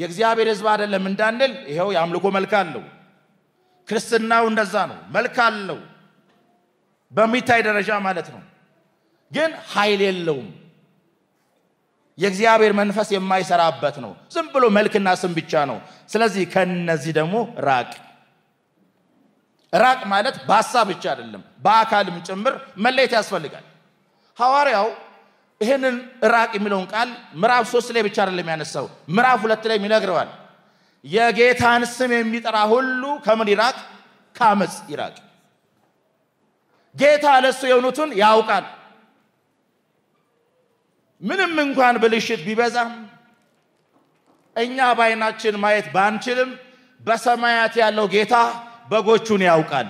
የእግዚአብሔር ሕዝብ አይደለም እንዳንል ይኸው የአምልኮ መልክ አለው። ክርስትናው እንደዛ ነው፣ መልክ አለው በሚታይ ደረጃ ማለት ነው። ግን ኃይል የለውም። የእግዚአብሔር መንፈስ የማይሰራበት ነው። ዝም ብሎ መልክና ስም ብቻ ነው። ስለዚህ ከነዚህ ደግሞ ራቅ። ራቅ ማለት በሀሳብ ብቻ አይደለም፣ በአካልም ጭምር መለየት ያስፈልጋል። ሐዋርያው ይህንን ራቅ የሚለውን ቃል ምዕራፍ ሶስት ላይ ብቻ አይደለም ያነሳው፣ ምዕራፍ ሁለት ላይ ይነግረዋል። የጌታን ስም የሚጠራ ሁሉ ከምን ይራቅ? ከአመፅ ይራቅ። ጌታ ለሱ የሆኑትን ያውቃል። ምንም እንኳን ብልሽት ቢበዛም እኛ በዓይናችን ማየት ባንችልም በሰማያት ያለው ጌታ በጎቹን ያውቃል።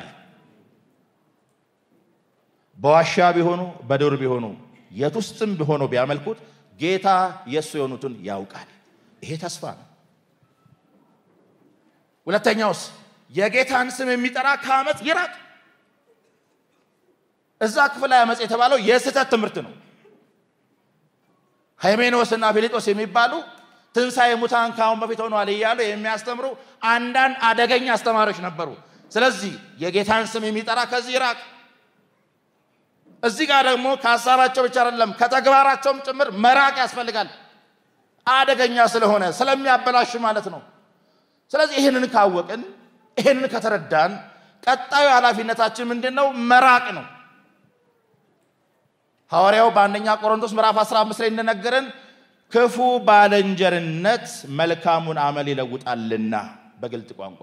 በዋሻ ቢሆኑ በዱር ቢሆኑ የት ውስጥም ቢሆኑ ቢያመልኩት ጌታ የእሱ የሆኑትን ያውቃል። ይሄ ተስፋ ነው። ሁለተኛውስ የጌታን ስም የሚጠራ ከአመፅ ይራቅ። እዛ ክፍል ላይ አመፅ የተባለው የስህተት ትምህርት ነው። ሄሜኖስና ፊሊጦስ የሚባሉ ትንሣኤ ሙታን ካሁን በፊት ሆኗል እያሉ የሚያስተምሩ አንዳንድ አደገኛ አስተማሪዎች ነበሩ። ስለዚህ የጌታን ስም የሚጠራ ከዚህ ራቅ እዚህ ጋር ደግሞ ከሀሳባቸው ብቻ አይደለም ከተግባራቸውም ጭምር መራቅ ያስፈልጋል። አደገኛ ስለሆነ ስለሚያበላሹ ማለት ነው። ስለዚህ ይህንን ካወቅን፣ ይህንን ከተረዳን ቀጣዩ ኃላፊነታችን ምንድን ነው? መራቅ ነው። ሐዋርያው በአንደኛ ቆሮንቶስ ምዕራፍ 15 ላይ እንደነገረን ክፉ ባለንጀርነት መልካሙን አመል ይለውጣልና በግልጥ ቋንቋ።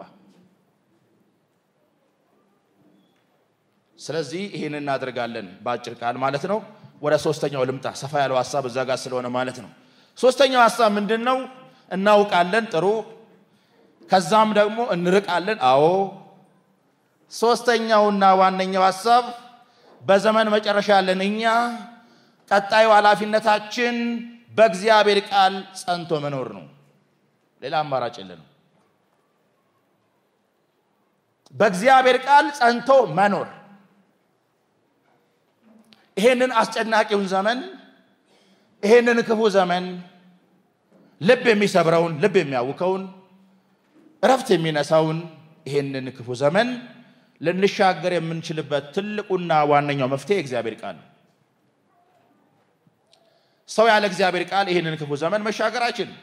ስለዚህ ይህን እናደርጋለን በአጭር ቃል ማለት ነው። ወደ ሶስተኛው ልምጣ፣ ሰፋ ያለው ሀሳብ እዛ ጋር ስለሆነ ማለት ነው። ሶስተኛው ሀሳብ ምንድን ነው? እናውቃለን፣ ጥሩ። ከዛም ደግሞ እንርቃለን፣ አዎ። ሶስተኛውና ዋነኛው ሀሳብ በዘመን መጨረሻ ያለን እኛ ቀጣዩ ኃላፊነታችን በእግዚአብሔር ቃል ጸንቶ መኖር ነው። ሌላ አማራጭ የለንም። በእግዚአብሔር ቃል ጸንቶ መኖር ይሄንን አስጨናቂውን ዘመን ይሄንን ክፉ ዘመን ልብ የሚሰብረውን ልብ የሚያውከውን እረፍት የሚነሳውን ይሄንን ክፉ ዘመን ልንሻገር የምንችልበት ትልቁና ዋነኛው መፍትሄ እግዚአብሔር ቃል ነው። ሰው ያለ እግዚአብሔር ቃል ይህንን ክፉ ዘመን መሻገር አይችልም።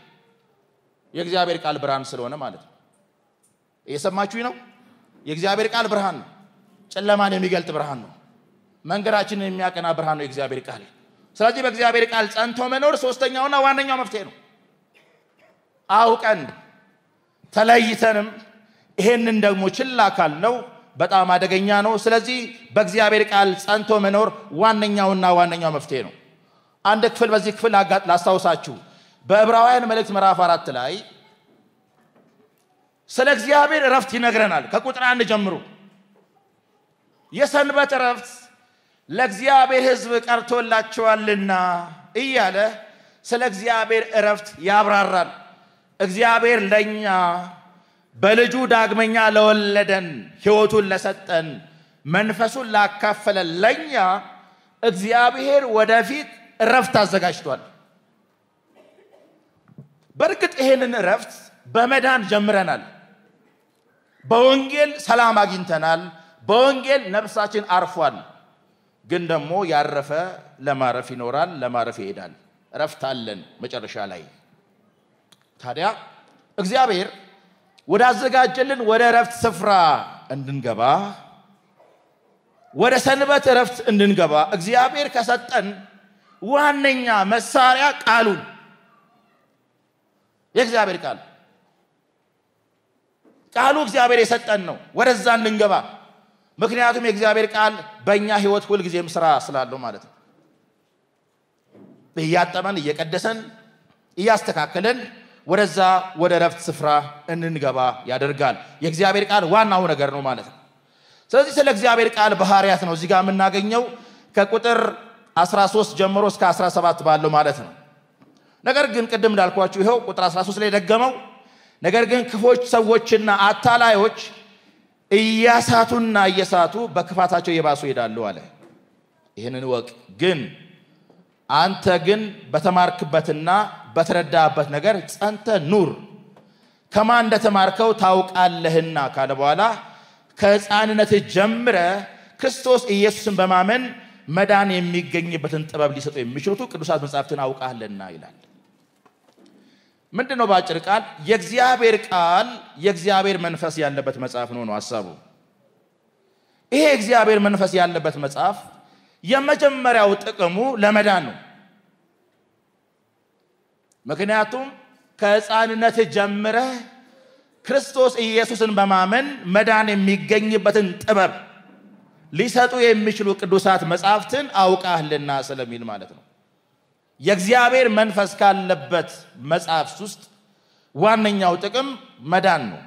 የእግዚአብሔር ቃል ብርሃን ስለሆነ ማለት ነው። እየሰማችሁኝ ነው? የእግዚአብሔር ቃል ብርሃን ነው። ጨለማን የሚገልጥ ብርሃን ነው። መንገዳችንን የሚያቀና ብርሃን ነው የእግዚአብሔር ቃል። ስለዚህ በእግዚአብሔር ቃል ጸንቶ መኖር ሶስተኛውና ዋነኛው መፍትሄ ነው። አውቀን ተለይተንም ይሄንን ደግሞ ችላ ካልነው በጣም አደገኛ ነው። ስለዚህ በእግዚአብሔር ቃል ጸንቶ መኖር ዋነኛውና ዋነኛው መፍትሄ ነው። አንድ ክፍል በዚህ ክፍል ላስታውሳችሁ። በዕብራውያን መልእክት ምዕራፍ አራት ላይ ስለ እግዚአብሔር እረፍት ይነግረናል። ከቁጥር አንድ ጀምሮ የሰንበት እረፍት ለእግዚአብሔር ሕዝብ ቀርቶላቸዋልና እያለ ስለ እግዚአብሔር እረፍት ያብራራል። እግዚአብሔር ለእኛ በልጁ ዳግመኛ ለወለደን ሕይወቱን ለሰጠን መንፈሱን ላካፈለን ለእኛ እግዚአብሔር ወደፊት እረፍት አዘጋጅቷል። በእርግጥ ይሄንን እረፍት በመዳን ጀምረናል። በወንጌል ሰላም አግኝተናል። በወንጌል ነፍሳችን አርፏል። ግን ደግሞ ያረፈ ለማረፍ ይኖራል፣ ለማረፍ ይሄዳል። እረፍት አለን መጨረሻ ላይ ታዲያ እግዚአብሔር ወዳዘጋጀልን ወደ እረፍት ስፍራ እንድንገባ ወደ ሰንበት እረፍት እንድንገባ እግዚአብሔር ከሰጠን ዋነኛ መሳሪያ ቃሉን የእግዚአብሔር ቃል ቃሉ እግዚአብሔር የሰጠን ነው፣ ወደዛ እንድንገባ። ምክንያቱም የእግዚአብሔር ቃል በእኛ ህይወት ሁልጊዜም ስራ ስላለው ማለት ነው። እያጠመን እየቀደሰን፣ እያስተካከለን ወደዛ ወደ ረፍት ስፍራ እንንገባ ያደርጋል። የእግዚአብሔር ቃል ዋናው ነገር ነው ማለት ነው። ስለዚህ ስለ እግዚአብሔር ቃል ባህሪያት ነው እዚጋ የምናገኘው ከቁጥር 13 ጀምሮ እስከ 17 ባለው ማለት ነው። ነገር ግን ቅድም እንዳልኳችሁ ይኸው ቁጥር 13 ላይ ደገመው። ነገር ግን ክፎች ሰዎችና አታላዮች እያሳቱና እየሳቱ በክፋታቸው እየባሱ ይሄዳሉ አለ። ይህንን ወቅ ግን አንተ ግን በተማርክበትና በተረዳበት ነገር ጸንተ ኑር። ከማን እንደተማርከው ታውቃለህና ካለ በኋላ ከህፃንነት ጀምረ ክርስቶስ ኢየሱስን በማመን መዳን የሚገኝበትን ጥበብ ሊሰጡ የሚችሉቱ ቅዱሳት መጽሐፍትን አውቃለና ይላል። ምንድን ነው በአጭር ቃል የእግዚአብሔር ቃል የእግዚአብሔር መንፈስ ያለበት መጽሐፍ ነው ነው ሀሳቡ። ይሄ የእግዚአብሔር መንፈስ ያለበት መጽሐፍ የመጀመሪያው ጥቅሙ ለመዳን ነው። ምክንያቱም ከሕፃንነት ጀምረህ ክርስቶስ ኢየሱስን በማመን መዳን የሚገኝበትን ጥበብ ሊሰጡ የሚችሉ ቅዱሳት መጻሕፍትን አውቃህልና ስለሚል ማለት ነው። የእግዚአብሔር መንፈስ ካለበት መጽሐፍ ውስጥ ዋነኛው ጥቅም መዳን ነው።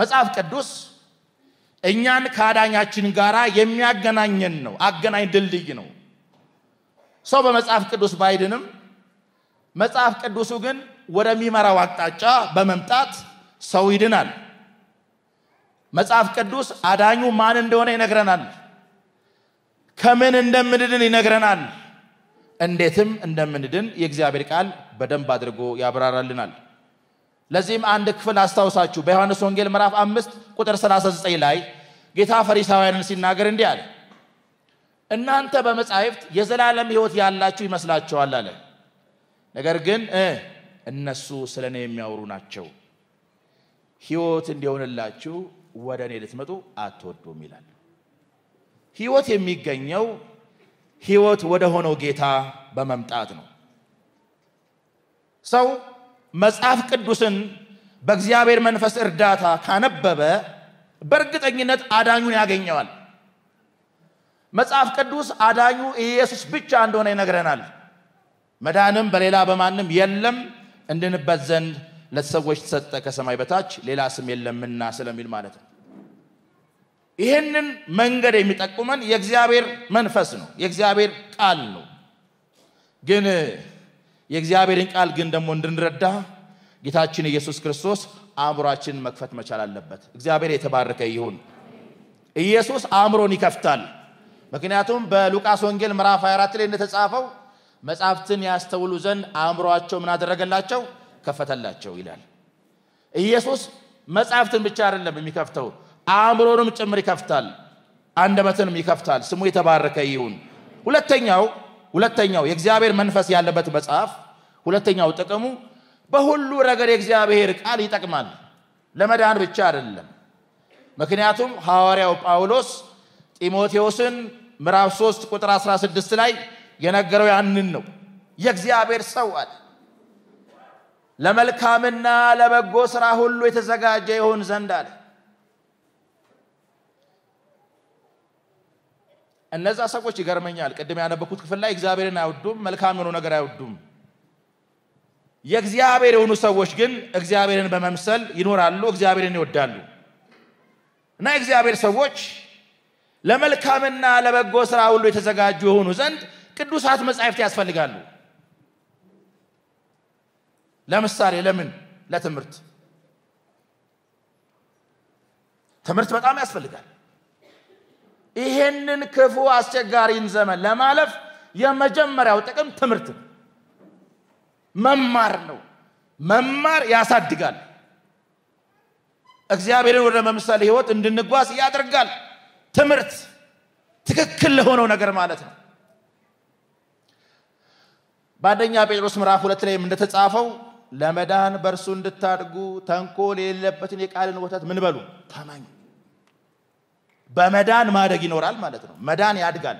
መጽሐፍ ቅዱስ እኛን ከአዳኛችን ጋር የሚያገናኘን ነው። አገናኝ ድልድይ ነው። ሰው በመጽሐፍ ቅዱስ ባይድንም መጽሐፍ ቅዱሱ ግን ወደሚመራው አቅጣጫ በመምጣት ሰው ይድናል። መጽሐፍ ቅዱስ አዳኙ ማን እንደሆነ ይነግረናል። ከምን እንደምንድን ይነግረናል። እንዴትም እንደምንድን የእግዚአብሔር ቃል በደንብ አድርጎ ያብራራልናል። ለዚህም አንድ ክፍል አስታውሳችሁ በዮሐንስ ወንጌል ምዕራፍ አምስት ቁጥር 39 ላይ ጌታ ፈሪሳውያንን ሲናገር እንዲህ አለ፣ እናንተ በመጻሕፍት የዘላለም ሕይወት ያላችሁ ይመስላችኋል አለ ነገር ግን እነሱ ስለ እኔ የሚያወሩ ናቸው። ህይወት እንዲሆንላችሁ ወደ እኔ ልትመጡ አትወዱም ይላል። ህይወት የሚገኘው ህይወት ወደ ሆነው ጌታ በመምጣት ነው። ሰው መጽሐፍ ቅዱስን በእግዚአብሔር መንፈስ እርዳታ ካነበበ በእርግጠኝነት አዳኙን ያገኘዋል። መጽሐፍ ቅዱስ አዳኙ ኢየሱስ ብቻ እንደሆነ ይነግረናል። መዳንም በሌላ በማንም የለም እንድንበት ዘንድ ለሰዎች ተሰጠ ከሰማይ በታች ሌላ ስም የለምና ስለሚል ማለት ነው። ይህንን መንገድ የሚጠቁመን የእግዚአብሔር መንፈስ ነው፣ የእግዚአብሔር ቃል ነው። ግን የእግዚአብሔርን ቃል ግን ደግሞ እንድንረዳ ጌታችን ኢየሱስ ክርስቶስ አእምሯችን መክፈት መቻል አለበት። እግዚአብሔር የተባረከ ይሁን። ኢየሱስ አእምሮን ይከፍታል። ምክንያቱም በሉቃስ ወንጌል ምዕራፍ 24 ላይ እንደተጻፈው መጽሐፍትን ያስተውሉ ዘንድ አእምሯቸው ምን አደረገላቸው? ከፈተላቸው ይላል። ኢየሱስ መጽሐፍትን ብቻ አይደለም የሚከፍተው አእምሮንም ጭምር ይከፍታል፣ አንደበትንም ይከፍታል። ስሙ የተባረከ ይሁን። ሁለተኛው ሁለተኛው የእግዚአብሔር መንፈስ ያለበት መጽሐፍ ሁለተኛው ጥቅሙ በሁሉ ረገድ የእግዚአብሔር ቃል ይጠቅማል። ለመዳን ብቻ አይደለም። ምክንያቱም ሐዋርያው ጳውሎስ ጢሞቴዎስን ምዕራፍ 3 ቁጥር 16 ላይ የነገረው ያንን ነው። የእግዚአብሔር ሰው አለ ለመልካምና ለበጎ ስራ ሁሉ የተዘጋጀ ይሆን ዘንድ አለ። እነዛ ሰዎች ይገርመኛል። ቅድም ያነበኩት ክፍል ላይ እግዚአብሔርን አይወዱም፣ መልካም የሆኑ ነገር አይወዱም። የእግዚአብሔር የሆኑ ሰዎች ግን እግዚአብሔርን በመምሰል ይኖራሉ፣ እግዚአብሔርን ይወዳሉ። እና የእግዚአብሔር ሰዎች ለመልካምና ለበጎ ስራ ሁሉ የተዘጋጁ የሆኑ ዘንድ ቅዱሳት መጻሕፍት ያስፈልጋሉ። ለምሳሌ ለምን? ለትምህርት ትምህርት በጣም ያስፈልጋል። ይሄንን ክፉ አስቸጋሪን ዘመን ለማለፍ የመጀመሪያው ጥቅም ትምህርት መማር ነው። መማር ያሳድጋል። እግዚአብሔርን ወደ መምሰል ህይወት እንድንጓዝ ያደርጋል። ትምህርት ትክክል ለሆነው ነገር ማለት ነው። በአንደኛ ጴጥሮስ ምዕራፍ ሁለት ላይ እንደተጻፈው ለመዳን በእርሱ እንድታድጉ ተንኮል የሌለበትን የቃልን ወተት ምን በሉ ተመኙ። በመዳን ማደግ ይኖራል ማለት ነው። መዳን ያድጋል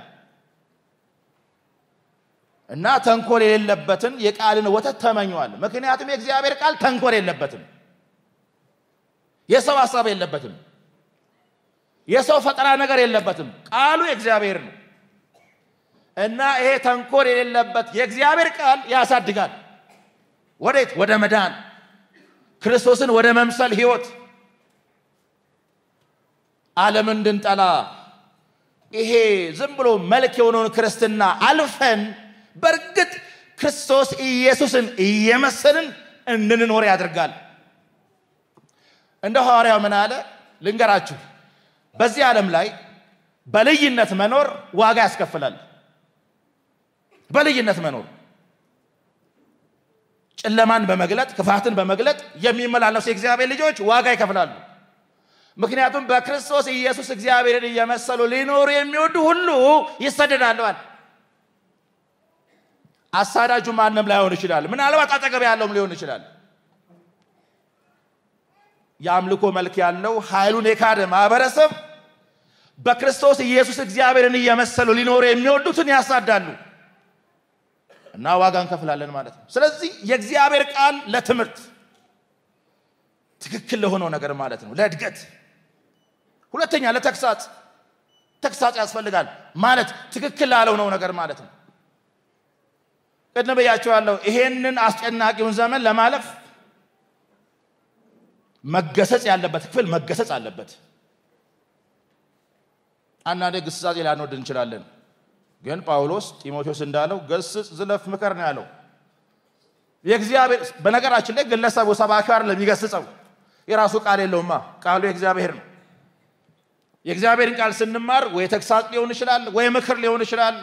እና ተንኮል የሌለበትን የቃልን ወተት ተመኘዋል። ምክንያቱም የእግዚአብሔር ቃል ተንኮል የለበትም፣ የሰው ሀሳብ የለበትም፣ የሰው ፈጠራ ነገር የለበትም። ቃሉ የእግዚአብሔር ነው። እና ይሄ ተንኮል የሌለበት የእግዚአብሔር ቃል ያሳድጋል። ወዴት? ወደ መዳን፣ ክርስቶስን ወደ መምሰል ህይወት፣ ዓለምን እንድንጠላ ይሄ ዝም ብሎ መልክ የሆነውን ክርስትና አልፈን በእርግጥ ክርስቶስ ኢየሱስን እየመሰልን እንድንኖር ያደርጋል። እንደ ሐዋርያው ምን አለ ልንገራችሁ፣ በዚህ ዓለም ላይ በልዩነት መኖር ዋጋ ያስከፍላል። በልዩነት መኖር ጨለማን በመግለጥ ክፋትን በመግለጥ የሚመላለሱ የእግዚአብሔር ልጆች ዋጋ ይከፍላሉ። ምክንያቱም በክርስቶስ ኢየሱስ እግዚአብሔርን እየመሰሉ ሊኖሩ የሚወዱ ሁሉ ይሰደዳለዋል። አሳዳጁ ማንም ላይሆን ይችላል። ምናልባት አጠገብ ያለውም ሊሆን ይችላል። የአምልኮ መልክ ያለው ኃይሉን የካደ ማህበረሰብ በክርስቶስ ኢየሱስ እግዚአብሔርን እየመሰሉ ሊኖሩ የሚወዱትን ያሳዳሉ። እና ዋጋ እንከፍላለን ማለት ነው። ስለዚህ የእግዚአብሔር ቃል ለትምህርት ትክክል ለሆነው ነገር ማለት ነው፣ ለእድገት። ሁለተኛ ለተግሳጽ፣ ተግሳጽ ያስፈልጋል ማለት ትክክል ነው ነገር ማለት ነው። ቅድም ብያቸዋለሁ፣ ይሄንን አስጨናቂውን ዘመን ለማለፍ መገሰጽ ያለበት ክፍል መገሰጽ አለበት። አንዳንዴ ግስጻጼ ላንወድ እንችላለን። ግን ጳውሎስ ጢሞቴዎስ እንዳለው ገስጽ፣ ዝለፍ፣ ምከር ነው ያለው። የእግዚአብሔር በነገራችን ላይ ግለሰቡ ሰባኪው አይደለም የሚገስጸው፣ የራሱ ቃል የለውማ። ቃሉ የእግዚአብሔር ነው። የእግዚአብሔርን ቃል ስንማር ወይ ተግሳጽ ሊሆን ይችላል፣ ወይ ምክር ሊሆን ይችላል፣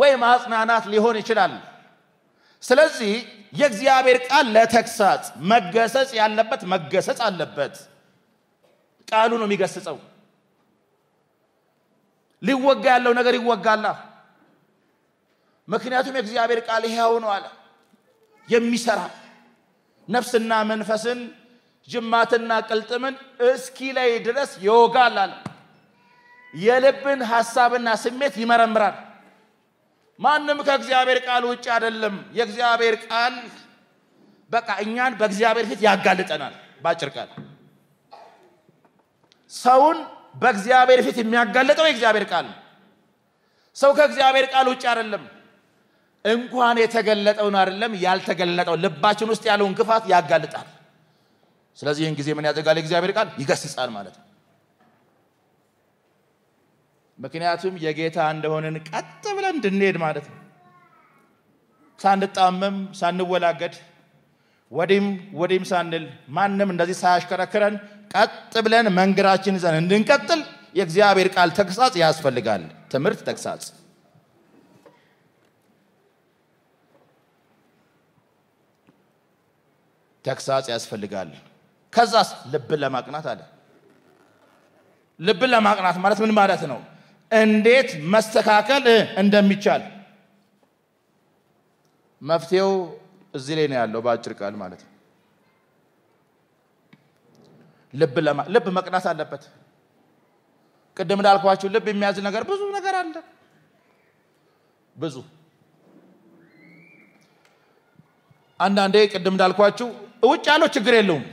ወይ ማጽናናት ሊሆን ይችላል። ስለዚህ የእግዚአብሔር ቃል ለተግሳጽ መገሰጽ ያለበት መገሰጽ አለበት። ቃሉ ነው የሚገስጸው። ሊወጋ ያለው ነገር ይወጋላ። ምክንያቱም የእግዚአብሔር ቃል ይሄው ነው አለ የሚሰራ ነፍስና መንፈስን ጅማትና ቅልጥምን እስኪ ላይ ድረስ ይወጋል አለ። የልብን ሐሳብና ስሜት ይመረምራል። ማንም ከእግዚአብሔር ቃል ውጭ አይደለም። የእግዚአብሔር ቃል በቃ እኛን በእግዚአብሔር ፊት ያጋልጠናል። ባጭር ቃል ሰውን በእግዚአብሔር ፊት የሚያጋልጠው የእግዚአብሔር ቃል ነው። ሰው ከእግዚአብሔር ቃል ውጭ አይደለም። እንኳን የተገለጠውን አይደለም ያልተገለጠው ልባችን ውስጥ ያለውን ክፋት ያጋልጣል። ስለዚህ ይህን ጊዜ ምን ያደርጋል? የእግዚአብሔር ቃል ይገስጻል ማለት ነው። ምክንያቱም የጌታ እንደሆንን ቀጥ ብለን እንድንሄድ ማለት ነው። ሳንጣመም ሳንወላገድ ወዲም ወዲም ሳንል ማንም እንደዚህ ሳያሽከረክረን ቀጥ ብለን መንገዳችን ይዘን እንድንቀጥል የእግዚአብሔር ቃል ተግሳጽ ያስፈልጋል። ትምህርት ተግሳጽ ተግሳጽ ያስፈልጋል። ከዛስ ልብን ለማቅናት አለ። ልብን ለማቅናት ማለት ምን ማለት ነው? እንዴት መስተካከል እንደሚቻል መፍትሄው እዚህ ላይ ነው ያለው በአጭር ቃል ማለት ነው። ልብ መቅናት አለበት። ቅድም እንዳልኳችሁ ልብ የሚያዝ ነገር ብዙ ነገር አለ። ብዙ አንዳንዴ ቅድም እንዳልኳችሁ ውጭ ያለው ችግር የለውም።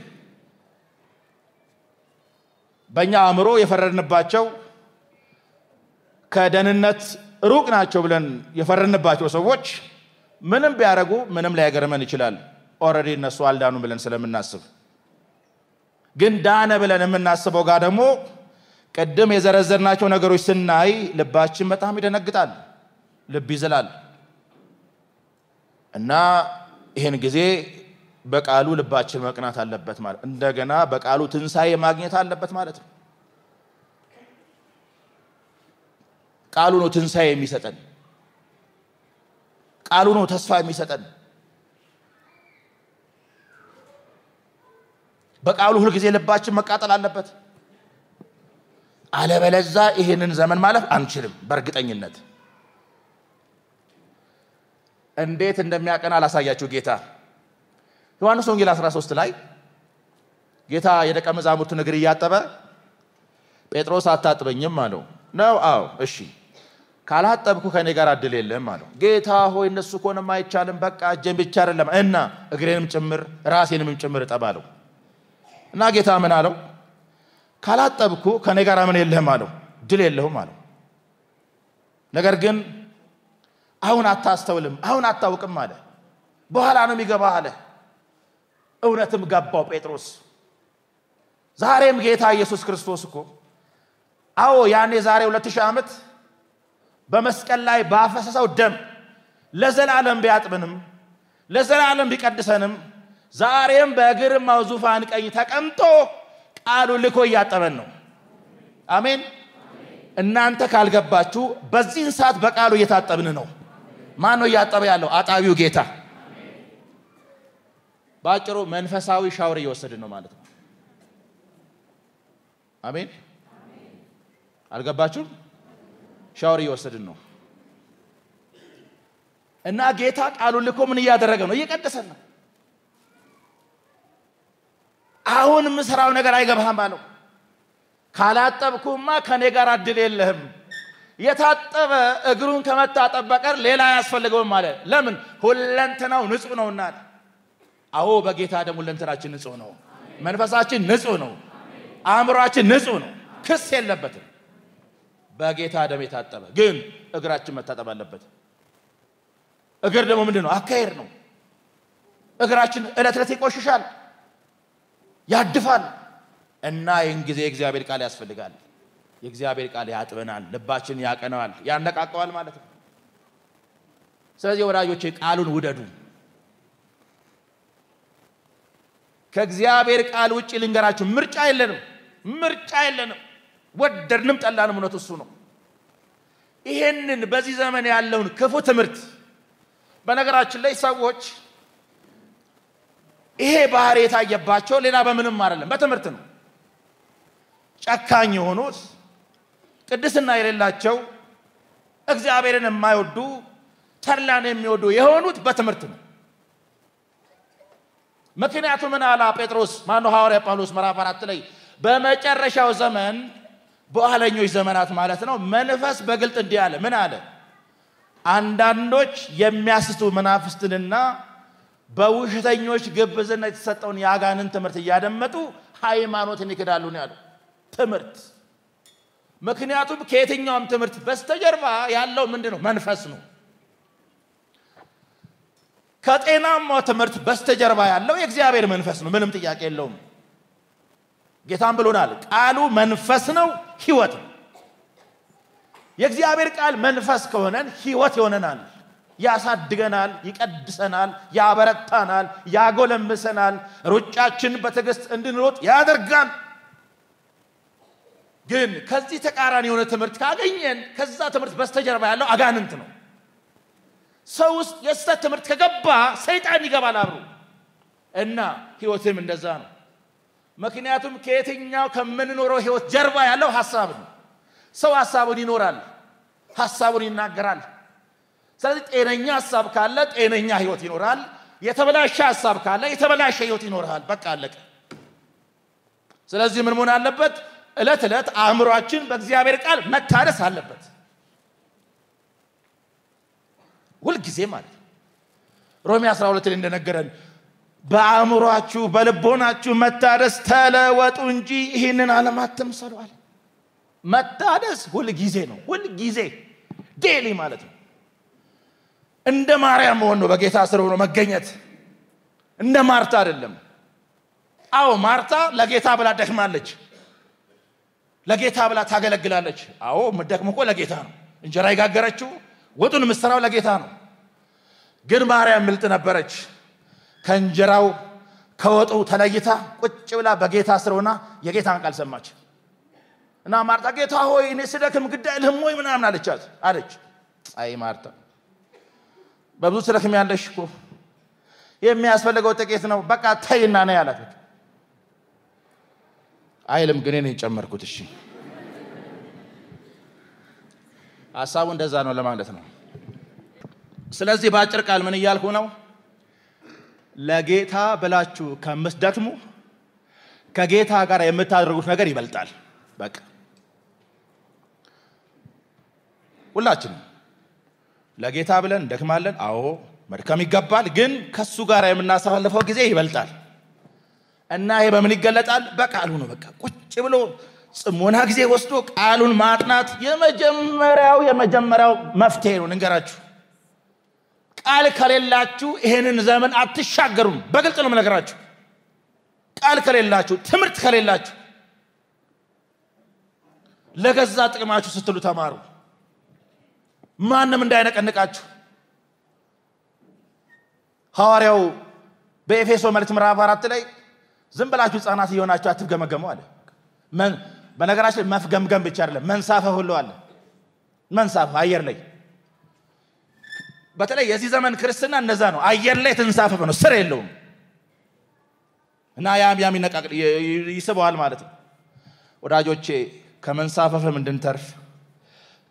በእኛ አእምሮ የፈረድንባቸው ከደህንነት ሩቅ ናቸው ብለን የፈረድንባቸው ሰዎች ምንም ቢያደረጉ ምንም ላይገርመን ይችላል። ኦልሬዲ እነሱ አልዳኑ ብለን ስለምናስብ ግን ዳነ ብለን የምናስበው ጋር ደግሞ ቅድም የዘረዘርናቸው ነገሮች ስናይ ልባችን በጣም ይደነግጣል፣ ልብ ይዝላል። እና ይህን ጊዜ በቃሉ ልባችን መቅናት አለበት ማለት እንደገና በቃሉ ትንሣኤ ማግኘት አለበት ማለት ነው። ቃሉ ነው ትንሣኤ የሚሰጠን። ቃሉ ነው ተስፋ የሚሰጠን። በቃሉ ሁልጊዜ ልባችን መቃጠል አለበት። አለበለዛ ይህንን ዘመን ማለፍ አንችልም። በእርግጠኝነት እንዴት እንደሚያቀና አላሳያችሁ ጌታ። ዮሐንስ ወንጌል 13 ላይ ጌታ የደቀ መዛሙርቱ እግር እያጠበ ጴጥሮስ አታጥበኝም አለው። ነው? አዎ። እሺ ካላጠብኩ ከኔ ጋር እድል የለም አለው። ጌታ ሆይ እነሱ ከሆነም አይቻልም፣ በቃ እጄን ብቻ አይደለም እና እግሬንም ጭምር ራሴንም ጭምር እጠባለሁ። እና ጌታ ምን አለው? ካላጠብኩ ከኔ ጋር ምን የለህም አለው፣ ድል የለሁም አለው። ነገር ግን አሁን አታስተውልም፣ አሁን አታውቅም አለ። በኋላ ነው የሚገባ አለ። እውነትም ገባው ጴጥሮስ። ዛሬም ጌታ ኢየሱስ ክርስቶስ እኮ አዎ ያኔ ዛሬ ሁለት ሺህ ዓመት በመስቀል ላይ ባፈሰሰው ደም ለዘላለም ቢያጥብንም ለዘላለም ቢቀድሰንም ዛሬም በግርማው ዙፋን ቀኝ ተቀምጦ ቃሉ ልኮ እያጠበን ነው። አሜን። እናንተ ካልገባችሁ በዚህን ሰዓት በቃሉ እየታጠብን ነው። ማን ነው እያጠበ ያለው? አጣቢው ጌታ። በአጭሩ መንፈሳዊ ሻወር እየወሰድን ነው ማለት ነው። አሜን። አልገባችሁም? ሻወር እየወሰድን ነው። እና ጌታ ቃሉን ልኮ ምን እያደረገ ነው? እየቀደሰን ነው። አሁን የምሰራው ነገር አይገባህም አለው። ካላጠብኩማ ከኔ ጋር እድል የለህም። የታጠበ እግሩን ከመታጠብ በቀር ሌላ አያስፈልገውም አለ። ለምን? ሁለንትናው ንጹህ ነውና። አዎ በጌታ ደም ሁለንትናችን ንጹህ ነው። መንፈሳችን ንጹህ ነው። አእምሯችን ንጹህ ነው። ክስ የለበትም። በጌታ ደም የታጠበ ግን እግራችን መታጠብ አለበት። እግር ደግሞ ምንድን ነው? አካሄድ ነው። እግራችን እለት እለት ይቆሽሻል፣ ያድፋል እና ይህን ጊዜ የእግዚአብሔር ቃል ያስፈልጋል። የእግዚአብሔር ቃል ያጥበናል፣ ልባችን ያቀነዋል፣ ያነቃቀዋል ማለት ነው። ስለዚህ ወዳጆቼ ቃሉን ውደዱ። ከእግዚአብሔር ቃል ውጭ ልንገራችሁ፣ ምርጫ የለንም፣ ምርጫ የለንም። ወደድንም ጠላንም እውነት እሱ ነው። ይሄንን በዚህ ዘመን ያለውን ክፉ ትምህርት በነገራችን ላይ ሰዎች ይሄ ባህሪ የታየባቸው ሌላ በምንም አይደለም፣ በትምህርት ነው። ጨካኝ የሆኑት ቅድስና የሌላቸው እግዚአብሔርን የማይወዱ ተድላን የሚወዱ የሆኑት በትምህርት ነው። ምክንያቱም ምን አላ ጴጥሮስ ማነው ሐዋርያ ጳውሎስ ምዕራፍ አራት ላይ በመጨረሻው ዘመን በኋለኞች ዘመናት ማለት ነው። መንፈስ በግልጥ እንዲህ አለ። ምን አለ? አንዳንዶች የሚያስቱ መናፍስትንና በውሸተኞች ግብዝና የተሰጠውን የአጋንን ትምህርት እያደመጡ ሃይማኖትን ይክዳሉ ነው ያለው። ትምህርት ምክንያቱም ከየትኛውም ትምህርት በስተጀርባ ያለው ምንድን ነው? መንፈስ ነው። ከጤናማ ትምህርት በስተጀርባ ያለው የእግዚአብሔር መንፈስ ነው። ምንም ጥያቄ የለውም። ጌታም ብሎናል፣ ቃሉ መንፈስ ነው፣ ህይወት ነው። የእግዚአብሔር ቃል መንፈስ ከሆነን ህይወት ይሆነናል፣ ያሳድገናል፣ ይቀድሰናል፣ ያበረታናል፣ ያጎለምሰናል፣ ሩጫችን በትዕግስት እንድንሮጥ ያደርጋል። ግን ከዚህ ተቃራኒ የሆነ ትምህርት ካገኘን ከዛ ትምህርት በስተጀርባ ያለው አጋንንት ነው። ሰው ውስጥ የስተት ትምህርት ከገባ ሰይጣን ይገባል አብሮ እና ህይወትም እንደዛ ነው። ምክንያቱም ከየትኛው ከምንኖረው ህይወት ጀርባ ያለው ሀሳብ ነው። ሰው ሀሳቡን ይኖራል፣ ሀሳቡን ይናገራል። ስለዚህ ጤነኛ ሀሳብ ካለ ጤነኛ ህይወት ይኖራል። የተበላሸ ሀሳብ ካለ የተበላሸ ህይወት ይኖርሃል። በቃ አለቀ። ስለዚህ ምን መሆን አለበት? እለት እለት አእምሯችን በእግዚአብሔር ቃል መታደስ አለበት። ሁልጊዜ ማለት ሮሜ 12 እንደነገረን በአእምሯችሁ በልቦናችሁ መታደስ ተለወጡ እንጂ ይህንን ዓለም አትምሰሉ አለ። መታደስ ሁልጊዜ ነው፣ ሁልጊዜ ዴሊ ማለት ነው። እንደ ማርያም መሆን ነው፣ በጌታ ስር ሆኖ መገኘት። እንደ ማርታ አይደለም። አዎ ማርታ ለጌታ ብላ ደክማለች፣ ለጌታ ብላ ታገለግላለች። አዎ ምደክም እኮ ለጌታ ነው። እንጀራ የጋገረችው ወጡን የምትሰራው ለጌታ ነው። ግን ማርያም ምልጥ ነበረች። ከእንጀራው ከወጡ ተለይታ ቁጭ ብላ በጌታ ስር ሆና የጌታን ቃል ሰማች እና ማርታ ጌታ ሆይ እኔ ስደክም ግድ አይልህም ወይ ምናምን አለቻት አለች። አይ ማርታ በብዙ ስደክም ያለሽ እኮ የሚያስፈልገው ጥቂት ነው፣ በቃ ተይና ነው ያላት አይልም ግን ኔ ጨመርኩት። እሺ ሀሳቡ እንደዛ ነው ለማለት ነው። ስለዚህ በአጭር ቃል ምን እያልኩ ነው? ለጌታ ብላችሁ ከምትደክሙ ከጌታ ጋር የምታደርጉት ነገር ይበልጣል። በቃ ሁላችን ለጌታ ብለን እንደክማለን። አዎ መድከም ይገባል። ግን ከሱ ጋር የምናሳልፈው ጊዜ ይበልጣል እና ይሄ በምን ይገለጣል? በቃሉ ነው። በቃ ቁጭ ብሎ ጽሞና ጊዜ ወስዶ ቃሉን ማጥናት የመጀመሪያው የመጀመሪያው መፍትሄ ነው። ንገራችሁ ቃል ከሌላችሁ ይሄንን ዘመን አትሻገሩም። በግልጽ ነው የምነግራችሁ። ቃል ከሌላችሁ፣ ትምህርት ከሌላችሁ ለገዛ ጥቅማችሁ ስትሉ ተማሩ። ማንም እንዳይነቀንቃችሁ። ሐዋርያው በኤፌሶ መልእክት ምዕራፍ አራት ላይ ዝም ብላችሁ ህፃናት እየሆናችሁ አትገመገሙ አለ። በነገራችን መፍገምገም ብቻ አይደለም መንሳፈ ሁሉ አለ። መንሳፈ አየር ላይ በተለይ የዚህ ዘመን ክርስትና እነዛ ነው። አየር ላይ የተንሳፈፈ ነው፣ ስር የለውም እና ያም ያም ይነቃቅል ይስበዋል ማለት ነው። ወዳጆቼ ከመንሳፈፍም እንድንተርፍ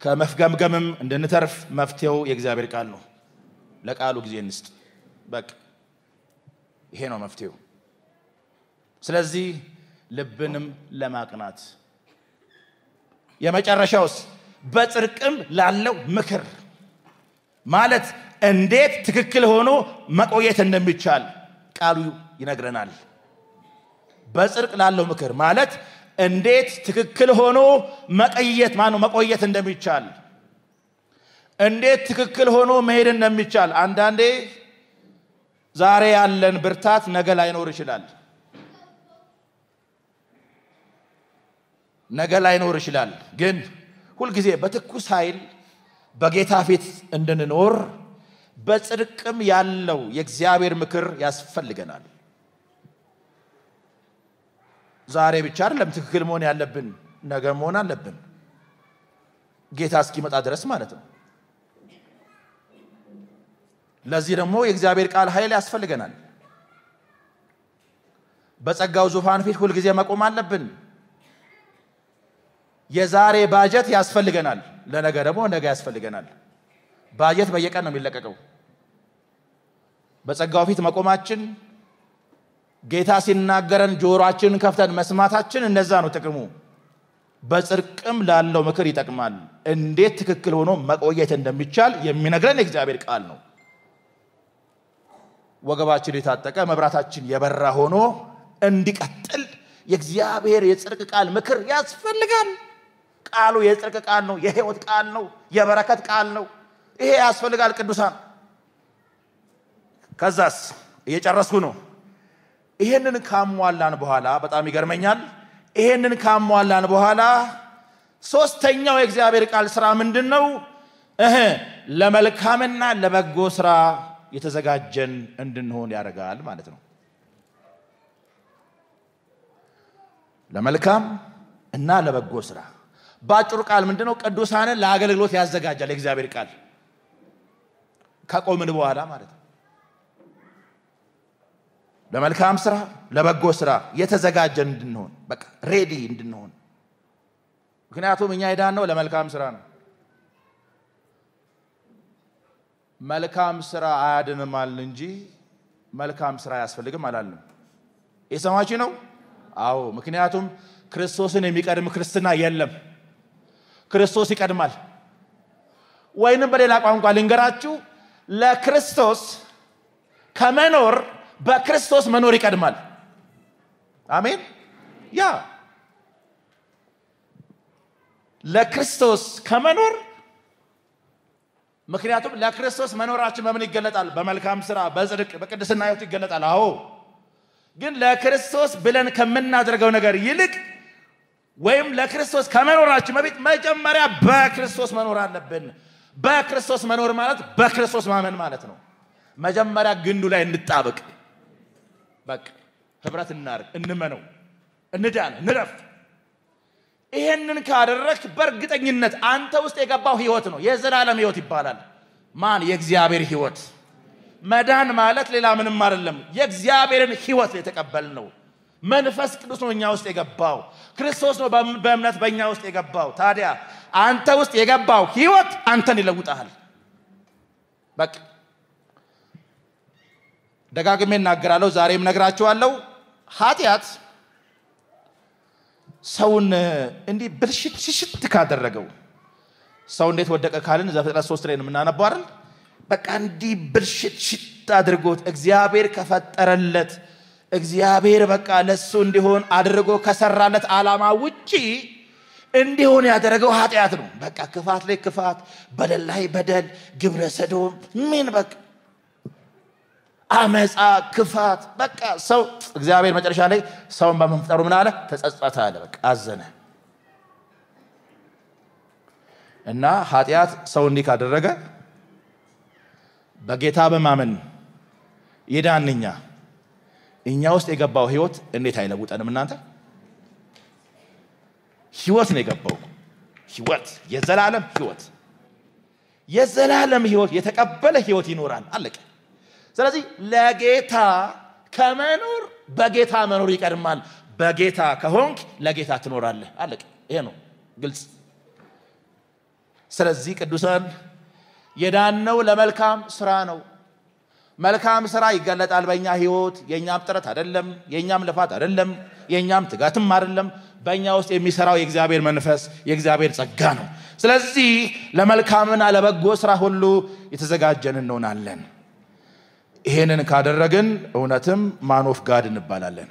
ከመፍገምገምም እንድንተርፍ መፍትሄው የእግዚአብሔር ቃል ነው። ለቃሉ ጊዜ እንስጥ። በቃ ይሄ ነው መፍትሄው። ስለዚህ ልብንም ለማቅናት የመጨረሻውስ በጽድቅም ላለው ምክር ማለት እንዴት ትክክል ሆኖ መቆየት እንደሚቻል ቃሉ ይነግረናል። በጽድቅ ላለው ምክር ማለት እንዴት ትክክል ሆኖ መቀየት ማነው መቆየት እንደሚቻል እንዴት ትክክል ሆኖ መሄድ እንደሚቻል። አንዳንዴ ዛሬ ያለን ብርታት ነገ ላይኖር ይችላል። ነገ ላይኖር ይችላል። ግን ሁልጊዜ በትኩስ ኃይል በጌታ ፊት እንድንኖር በጽድቅም ያለው የእግዚአብሔር ምክር ያስፈልገናል። ዛሬ ብቻ አይደለም ትክክል መሆን ያለብን፣ ነገ መሆን አለብን። ጌታ እስኪመጣ ድረስ ማለት ነው። ለዚህ ደግሞ የእግዚአብሔር ቃል ኃይል ያስፈልገናል። በጸጋው ዙፋን ፊት ሁልጊዜ መቆም አለብን። የዛሬ ባጀት ያስፈልገናል። ለነገ ደግሞ ነገ ያስፈልገናል። ባጀት በየቀን ነው የሚለቀቀው። በጸጋው ፊት መቆማችን ጌታ ሲናገረን ጆሮአችንን ከፍተን መስማታችን እነዛ ነው ጥቅሙ። በጽድቅም ላለው ምክር ይጠቅማል። እንዴት ትክክል ሆኖ መቆየት እንደሚቻል የሚነግረን የእግዚአብሔር ቃል ነው። ወገባችን የታጠቀ መብራታችን የበራ ሆኖ እንዲቀጥል የእግዚአብሔር የጽድቅ ቃል ምክር ያስፈልጋል። ቃሉ የጽድቅ ቃል ነው፣ የህይወት ቃል ነው፣ የበረከት ቃል ነው። ይሄ ያስፈልጋል ቅዱሳን። ከዛስ እየጨረስኩ ነው። ይሄንን ካሟላን በኋላ በጣም ይገርመኛል። ይሄንን ካሟላን በኋላ ሶስተኛው የእግዚአብሔር ቃል ስራ ምንድን ነው? እህ ለመልካምና ለበጎ ስራ የተዘጋጀን እንድንሆን ያደርጋል ማለት ነው። ለመልካም እና ለበጎ ስራ በአጭሩ ቃል ምንድነው? ቅዱሳንን ለአገልግሎት ያዘጋጃል የእግዚአብሔር ቃል ከቆምን በኋላ ማለት ነው። ለመልካም ስራ ለበጎ ስራ የተዘጋጀ እንድንሆን በቃ ሬዲ እንድንሆን። ምክንያቱም እኛ ሄዳን ነው ለመልካም ስራ ነው። መልካም ስራ አያድንማል እንጂ መልካም ስራ አያስፈልግም አላለም። የሰማች ነው። አዎ፣ ምክንያቱም ክርስቶስን የሚቀድም ክርስትና የለም። ክርስቶስ ይቀድማል። ወይንም በሌላ ቋንቋ ልንገራችሁ፣ ለክርስቶስ ከመኖር በክርስቶስ መኖር ይቀድማል። አሜን። ያ ለክርስቶስ ከመኖር ምክንያቱም ለክርስቶስ መኖራችን በምን ይገለጣል? በመልካም ስራ፣ በጽድቅ፣ በቅድስና ህይወት ይገለጣል። አዎ፣ ግን ለክርስቶስ ብለን ከምናደርገው ነገር ይልቅ ወይም ለክርስቶስ ከመኖራችን በፊት መጀመሪያ በክርስቶስ መኖር አለብን። በክርስቶስ መኖር ማለት በክርስቶስ ማመን ማለት ነው። መጀመሪያ ግንዱ ላይ እንጣበቅ። በቃ ህብረት እናርግ፣ እንመነው፣ እንዳን፣ እንረፍ። ይሄንን ካደረክ በእርግጠኝነት አንተ ውስጥ የገባው ህይወት ነው፣ የዘላለም ህይወት ይባላል። ማን? የእግዚአብሔር ህይወት። መዳን ማለት ሌላ ምንም አይደለም፣ የእግዚአብሔርን ህይወት የተቀበል ነው። መንፈስ ቅዱስ ነው እኛ ውስጥ የገባው። ክርስቶስ ነው በእምነት በእኛ ውስጥ የገባው። ታዲያ አንተ ውስጥ የገባው ህይወት አንተን ይለውጣል። በቅ ደጋግሜ እናገራለሁ፣ ዛሬም ነግራችኋለሁ። ኃጢአት ሰውን እንዲህ ብልሽት ሽሽት ካደረገው ሰው እንዴት ወደቀ ካልን ዘፍጥረት ሶስት ላይ ነው አይደል? በቃ እንዲህ ብልሽት ሽት አድርጎት እግዚአብሔር ከፈጠረለት እግዚአብሔር በቃ ለሱ እንዲሆን አድርጎ ከሰራለት ዓላማ ውጪ እንዲሆን ያደረገው ኃጢአት ነው። በቃ ክፋት ላይ ክፋት፣ በደል ላይ በደል፣ ግብረ ሰዶም ምን በቃ አመፃ፣ ክፋት በቃ ሰው እግዚአብሔር መጨረሻ ላይ ሰውን በመፍጠሩ ምን አለ? ተጸጸተ አለ። በቃ አዘነ እና ኃጢአት ሰው እንዲህ ካደረገ በጌታ በማመን ይዳንኛ እኛ ውስጥ የገባው ህይወት እንዴት አይለውጠንም? እናንተ ህይወት ነው የገባው። ህይወት፣ የዘላለም ህይወት፣ የዘላለም ህይወት፣ የተቀበለ ህይወት ይኖራል። አለቀ። ስለዚህ ለጌታ ከመኖር በጌታ መኖር ይቀድማል። በጌታ ከሆንክ ለጌታ ትኖራለህ። አለቀ። ይሄ ነው ግልጽ። ስለዚህ ቅዱሳን የዳነው ለመልካም ስራ ነው። መልካም ስራ ይገለጣል በእኛ ህይወት። የእኛም ጥረት አይደለም፣ የእኛም ልፋት አይደለም፣ የእኛም ትጋትም አይደለም። በእኛ ውስጥ የሚሰራው የእግዚአብሔር መንፈስ የእግዚአብሔር ጸጋ ነው። ስለዚህ ለመልካምና ለበጎ ስራ ሁሉ የተዘጋጀን እንሆናለን። ይሄንን ካደረግን እውነትም ማኖፍ ጋድ እንባላለን።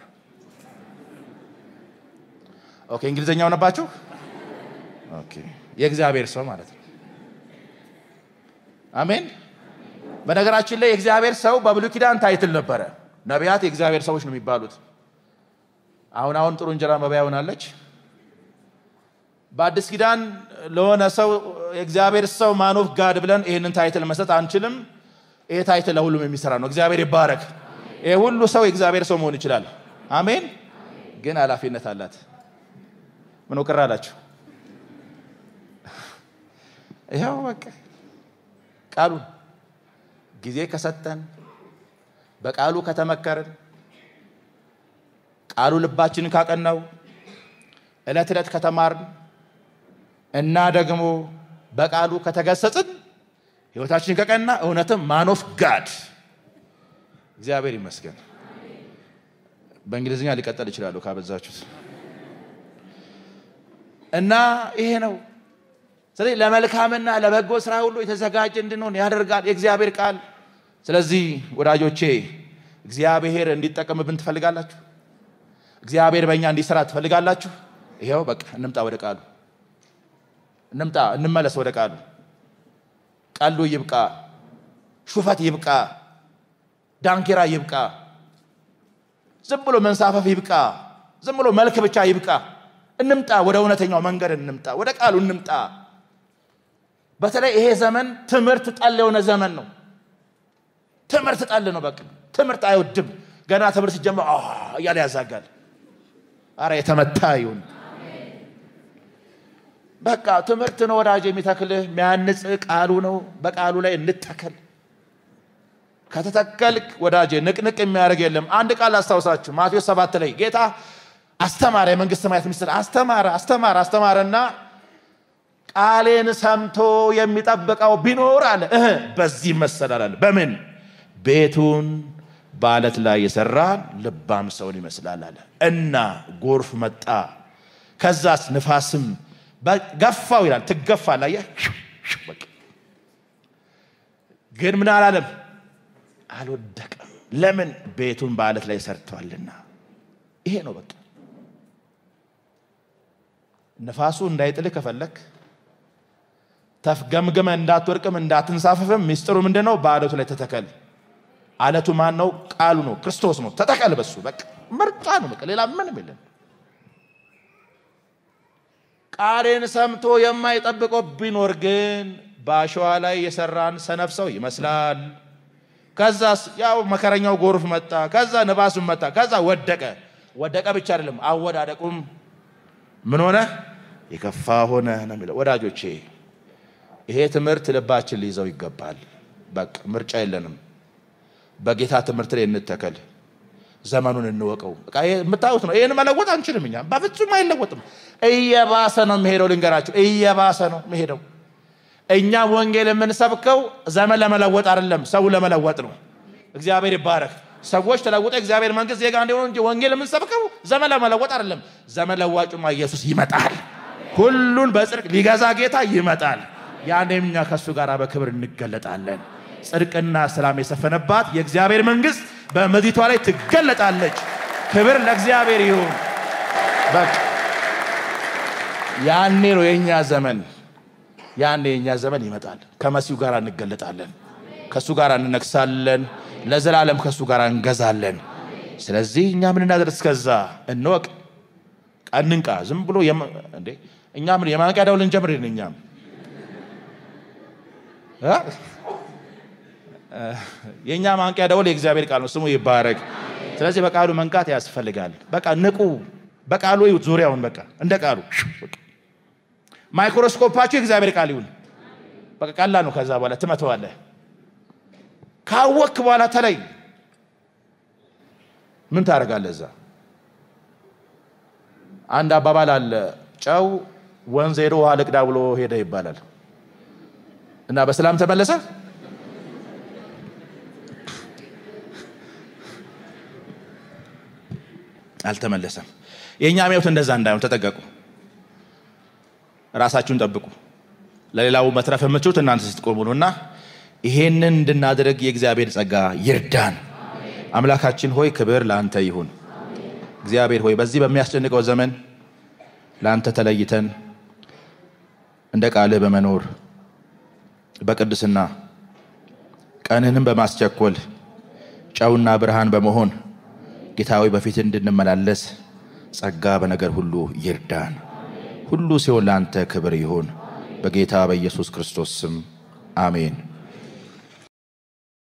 ኦኬ፣ እንግሊዝኛ ሆነባችሁ? የእግዚአብሔር ሰው ማለት ነው። አሜን። በነገራችን ላይ የእግዚአብሔር ሰው በብሉይ ኪዳን ታይትል ነበረ። ነቢያት የእግዚአብሔር ሰዎች ነው የሚባሉት። አሁን አሁን ጥሩ እንጀራ መብያ ሆናለች። በአዲስ ኪዳን ለሆነ ሰው የእግዚአብሔር ሰው ማን ኦፍ ጋድ ብለን ይህንን ታይትል መስጠት አንችልም። ይሄ ታይትል ለሁሉም የሚሰራ ነው። እግዚአብሔር ይባረክ። ይህ ሁሉ ሰው የእግዚአብሔር ሰው መሆን ይችላል። አሜን። ግን ኃላፊነት አላት። ምን ቅር አላችሁ? ይኸው በቃ ቃሉን ጊዜ ከሰጠን በቃሉ ከተመከርን ቃሉ ልባችንን ካቀናው ዕለት ዕለት ከተማርን እና ደግሞ በቃሉ ከተገሰጽን ህይወታችን ከቀና እውነትም ማኖፍ ጋድ እግዚአብሔር ይመስገን። በእንግሊዝኛ ሊቀጠል ይችላሉ ካበዛችሁት እና ይሄ ነው። ስለዚህ ለመልካምና ለበጎ ስራ ሁሉ የተዘጋጀ እንድንሆን ያደርጋል የእግዚአብሔር ቃል። ስለዚህ ወዳጆቼ እግዚአብሔር እንዲጠቀምብን ትፈልጋላችሁ? እግዚአብሔር በእኛ እንዲሰራ ትፈልጋላችሁ? ይኸው በቃ እንምጣ ወደ ቃሉ እንምጣ፣ እንመለስ ወደ ቃሉ። ቀሉ ይብቃ፣ ሹፈት ይብቃ፣ ዳንኪራ ይብቃ፣ ዝም ብሎ መንሳፈፍ ይብቃ፣ ዝም ብሎ መልክ ብቻ ይብቃ። እንምጣ፣ ወደ እውነተኛው መንገድ እንምጣ፣ ወደ ቃሉ እንምጣ። በተለይ ይሄ ዘመን ትምህርት ጠል የሆነ ዘመን ነው። ትምህርት ጠል ነው። በቃ ትምህርት አይወድም። ገና ትምህርት ሲጀመር እያለ ያዛጋል። አረ የተመታ ይሁን። በቃ ትምህርት ነው ወዳጅ የሚተክልህ የሚያንጽ ቃሉ ነው። በቃሉ ላይ እንተከል። ከተተከልክ ወዳጅ ንቅንቅ የሚያደርግ የለም። አንድ ቃል አስታውሳችሁ ማቴዎስ ሰባት ላይ ጌታ አስተማረ፣ የመንግስት ማየት ምስጢር አስተማረ አስተማረ አስተማረና ቃሌን ሰምቶ የሚጠብቀው ቢኖር አለ በዚህ አለ በምን ቤቱን በአለት ላይ የሰራ ልባም ሰውን ይመስላል አለ እና ጎርፍ መጣ። ከዛስ ንፋስም ገፋው ይላል ትገፋ ላይ ግን ምን አላለም፣ አልወደቀም። ለምን ቤቱን በአለት ላይ ሰርቷልና። ይሄ ነው በቃ። ነፋሱ እንዳይጥልህ ከፈለክ ተፍገምግመ እንዳትወርቅም እንዳትንሳፈፍም ሚስጥሩ ምንድነው ነው? በአለቱ ላይ ተተከል። አለቱ ማን ነው? ቃሉ ነው፣ ክርስቶስ ነው። ተጠቀል በሱ በቃ ምርጫ ነው። በቃ ሌላ ምንም የለም። ቃሌን ሰምቶ የማይጠብቀው ቢኖር ግን በአሸዋ ላይ የሰራን ሰነፍ ሰው ይመስላል። ከዛ ያው መከረኛው ጎርፍ መጣ፣ ከዛ ንፋሱ መጣ፣ ከዛ ወደቀ። ወደቀ ብቻ አይደለም አወዳደቁም ምን ሆነ? የከፋ ሆነ ነው የሚለው። ወዳጆቼ ይሄ ትምህርት ልባችን ሊይዘው ይገባል። በቃ ምርጫ የለንም። በጌታ ትምህርት ላይ እንተከል፣ ዘመኑን እንወቀው። የምታዩት ነው። ይህን መለወጥ አንችልም እኛ፣ በፍጹም አይለወጥም። እየባሰ ነው የሚሄደው። ልንገራቸው፣ እየባሰ ነው የሚሄደው። እኛ ወንጌል የምንሰብከው ዘመን ለመለወጥ አይደለም፣ ሰው ለመለወጥ ነው። እግዚአብሔር ይባረክ። ሰዎች ተለውጠ እግዚአብሔር መንግስት ዜጋ እንዲሆኑ እንጂ ወንጌል የምንሰብከው ዘመን ለመለወጥ አይደለም። ዘመን ለዋጩማ ኢየሱስ ይመጣል። ሁሉን በጽድቅ ሊገዛ ጌታ ይመጣል። ያኔ እኛ ከእሱ ጋር በክብር እንገለጣለን። ጽድቅና ሰላም የሰፈነባት የእግዚአብሔር መንግስት በምድሪቷ ላይ ትገለጣለች። ክብር ለእግዚአብሔር ይሁን። በቃ ያኔ ነው የእኛ ዘመን፣ ያኔ የእኛ ዘመን ይመጣል። ከመሲሁ ጋር እንገለጣለን፣ ከእሱ ጋር እንነግሳለን፣ ለዘላለም ከእሱ ጋር እንገዛለን። ስለዚህ እኛ ምን እናደር እስከዛ እንወቅ፣ ቀንንቃ ዝም ብሎ እኛ ምን የማንቂያ ደውል እንጀምር እኛም የእኛ ማንቂያ ደወል የእግዚአብሔር ቃል ነው፣ ስሙ ይባረክ። ስለዚህ በቃሉ መንቃት ያስፈልጋል። በቃ ንቁ፣ በቃሉ ዙሪያውን፣ በቃ እንደ ቃሉ ማይክሮስኮፓችሁ የእግዚአብሔር ቃል ይሁን። በቃ ቀላል ነው። ከዛ በኋላ ትመተዋለህ። ካወክ በኋላ ተለይ። ምን ታደርጋለህ? እዛ አንድ አባባል አለ፣ ጨው ወንዝ ሄዶ ውሃ ልቅዳ ብሎ ሄደ ይባላል እና በሰላም ተመለሰ። አልተመለሰም። የእኛ ሕይወት እንደዛ እንዳይሆን ተጠቀቁ፣ ራሳችሁን ጠብቁ። ለሌላው መትረፍ የምችሉት እናንተ ስትቆሙ ነው እና ይሄንን እንድናደርግ የእግዚአብሔር ጸጋ ይርዳን። አምላካችን ሆይ ክብር ለአንተ ይሁን። እግዚአብሔር ሆይ በዚህ በሚያስጨንቀው ዘመን ለአንተ ተለይተን እንደ ቃልህ በመኖር በቅድስና ቀንህንም በማስቸኮል ጨውና ብርሃን በመሆን ጌታዊ በፊት እንድንመላለስ ጸጋ በነገር ሁሉ ይርዳን። ሁሉ ሲሆን ለአንተ ክብር ይሁን። በጌታ በኢየሱስ ክርስቶስ ስም አሜን።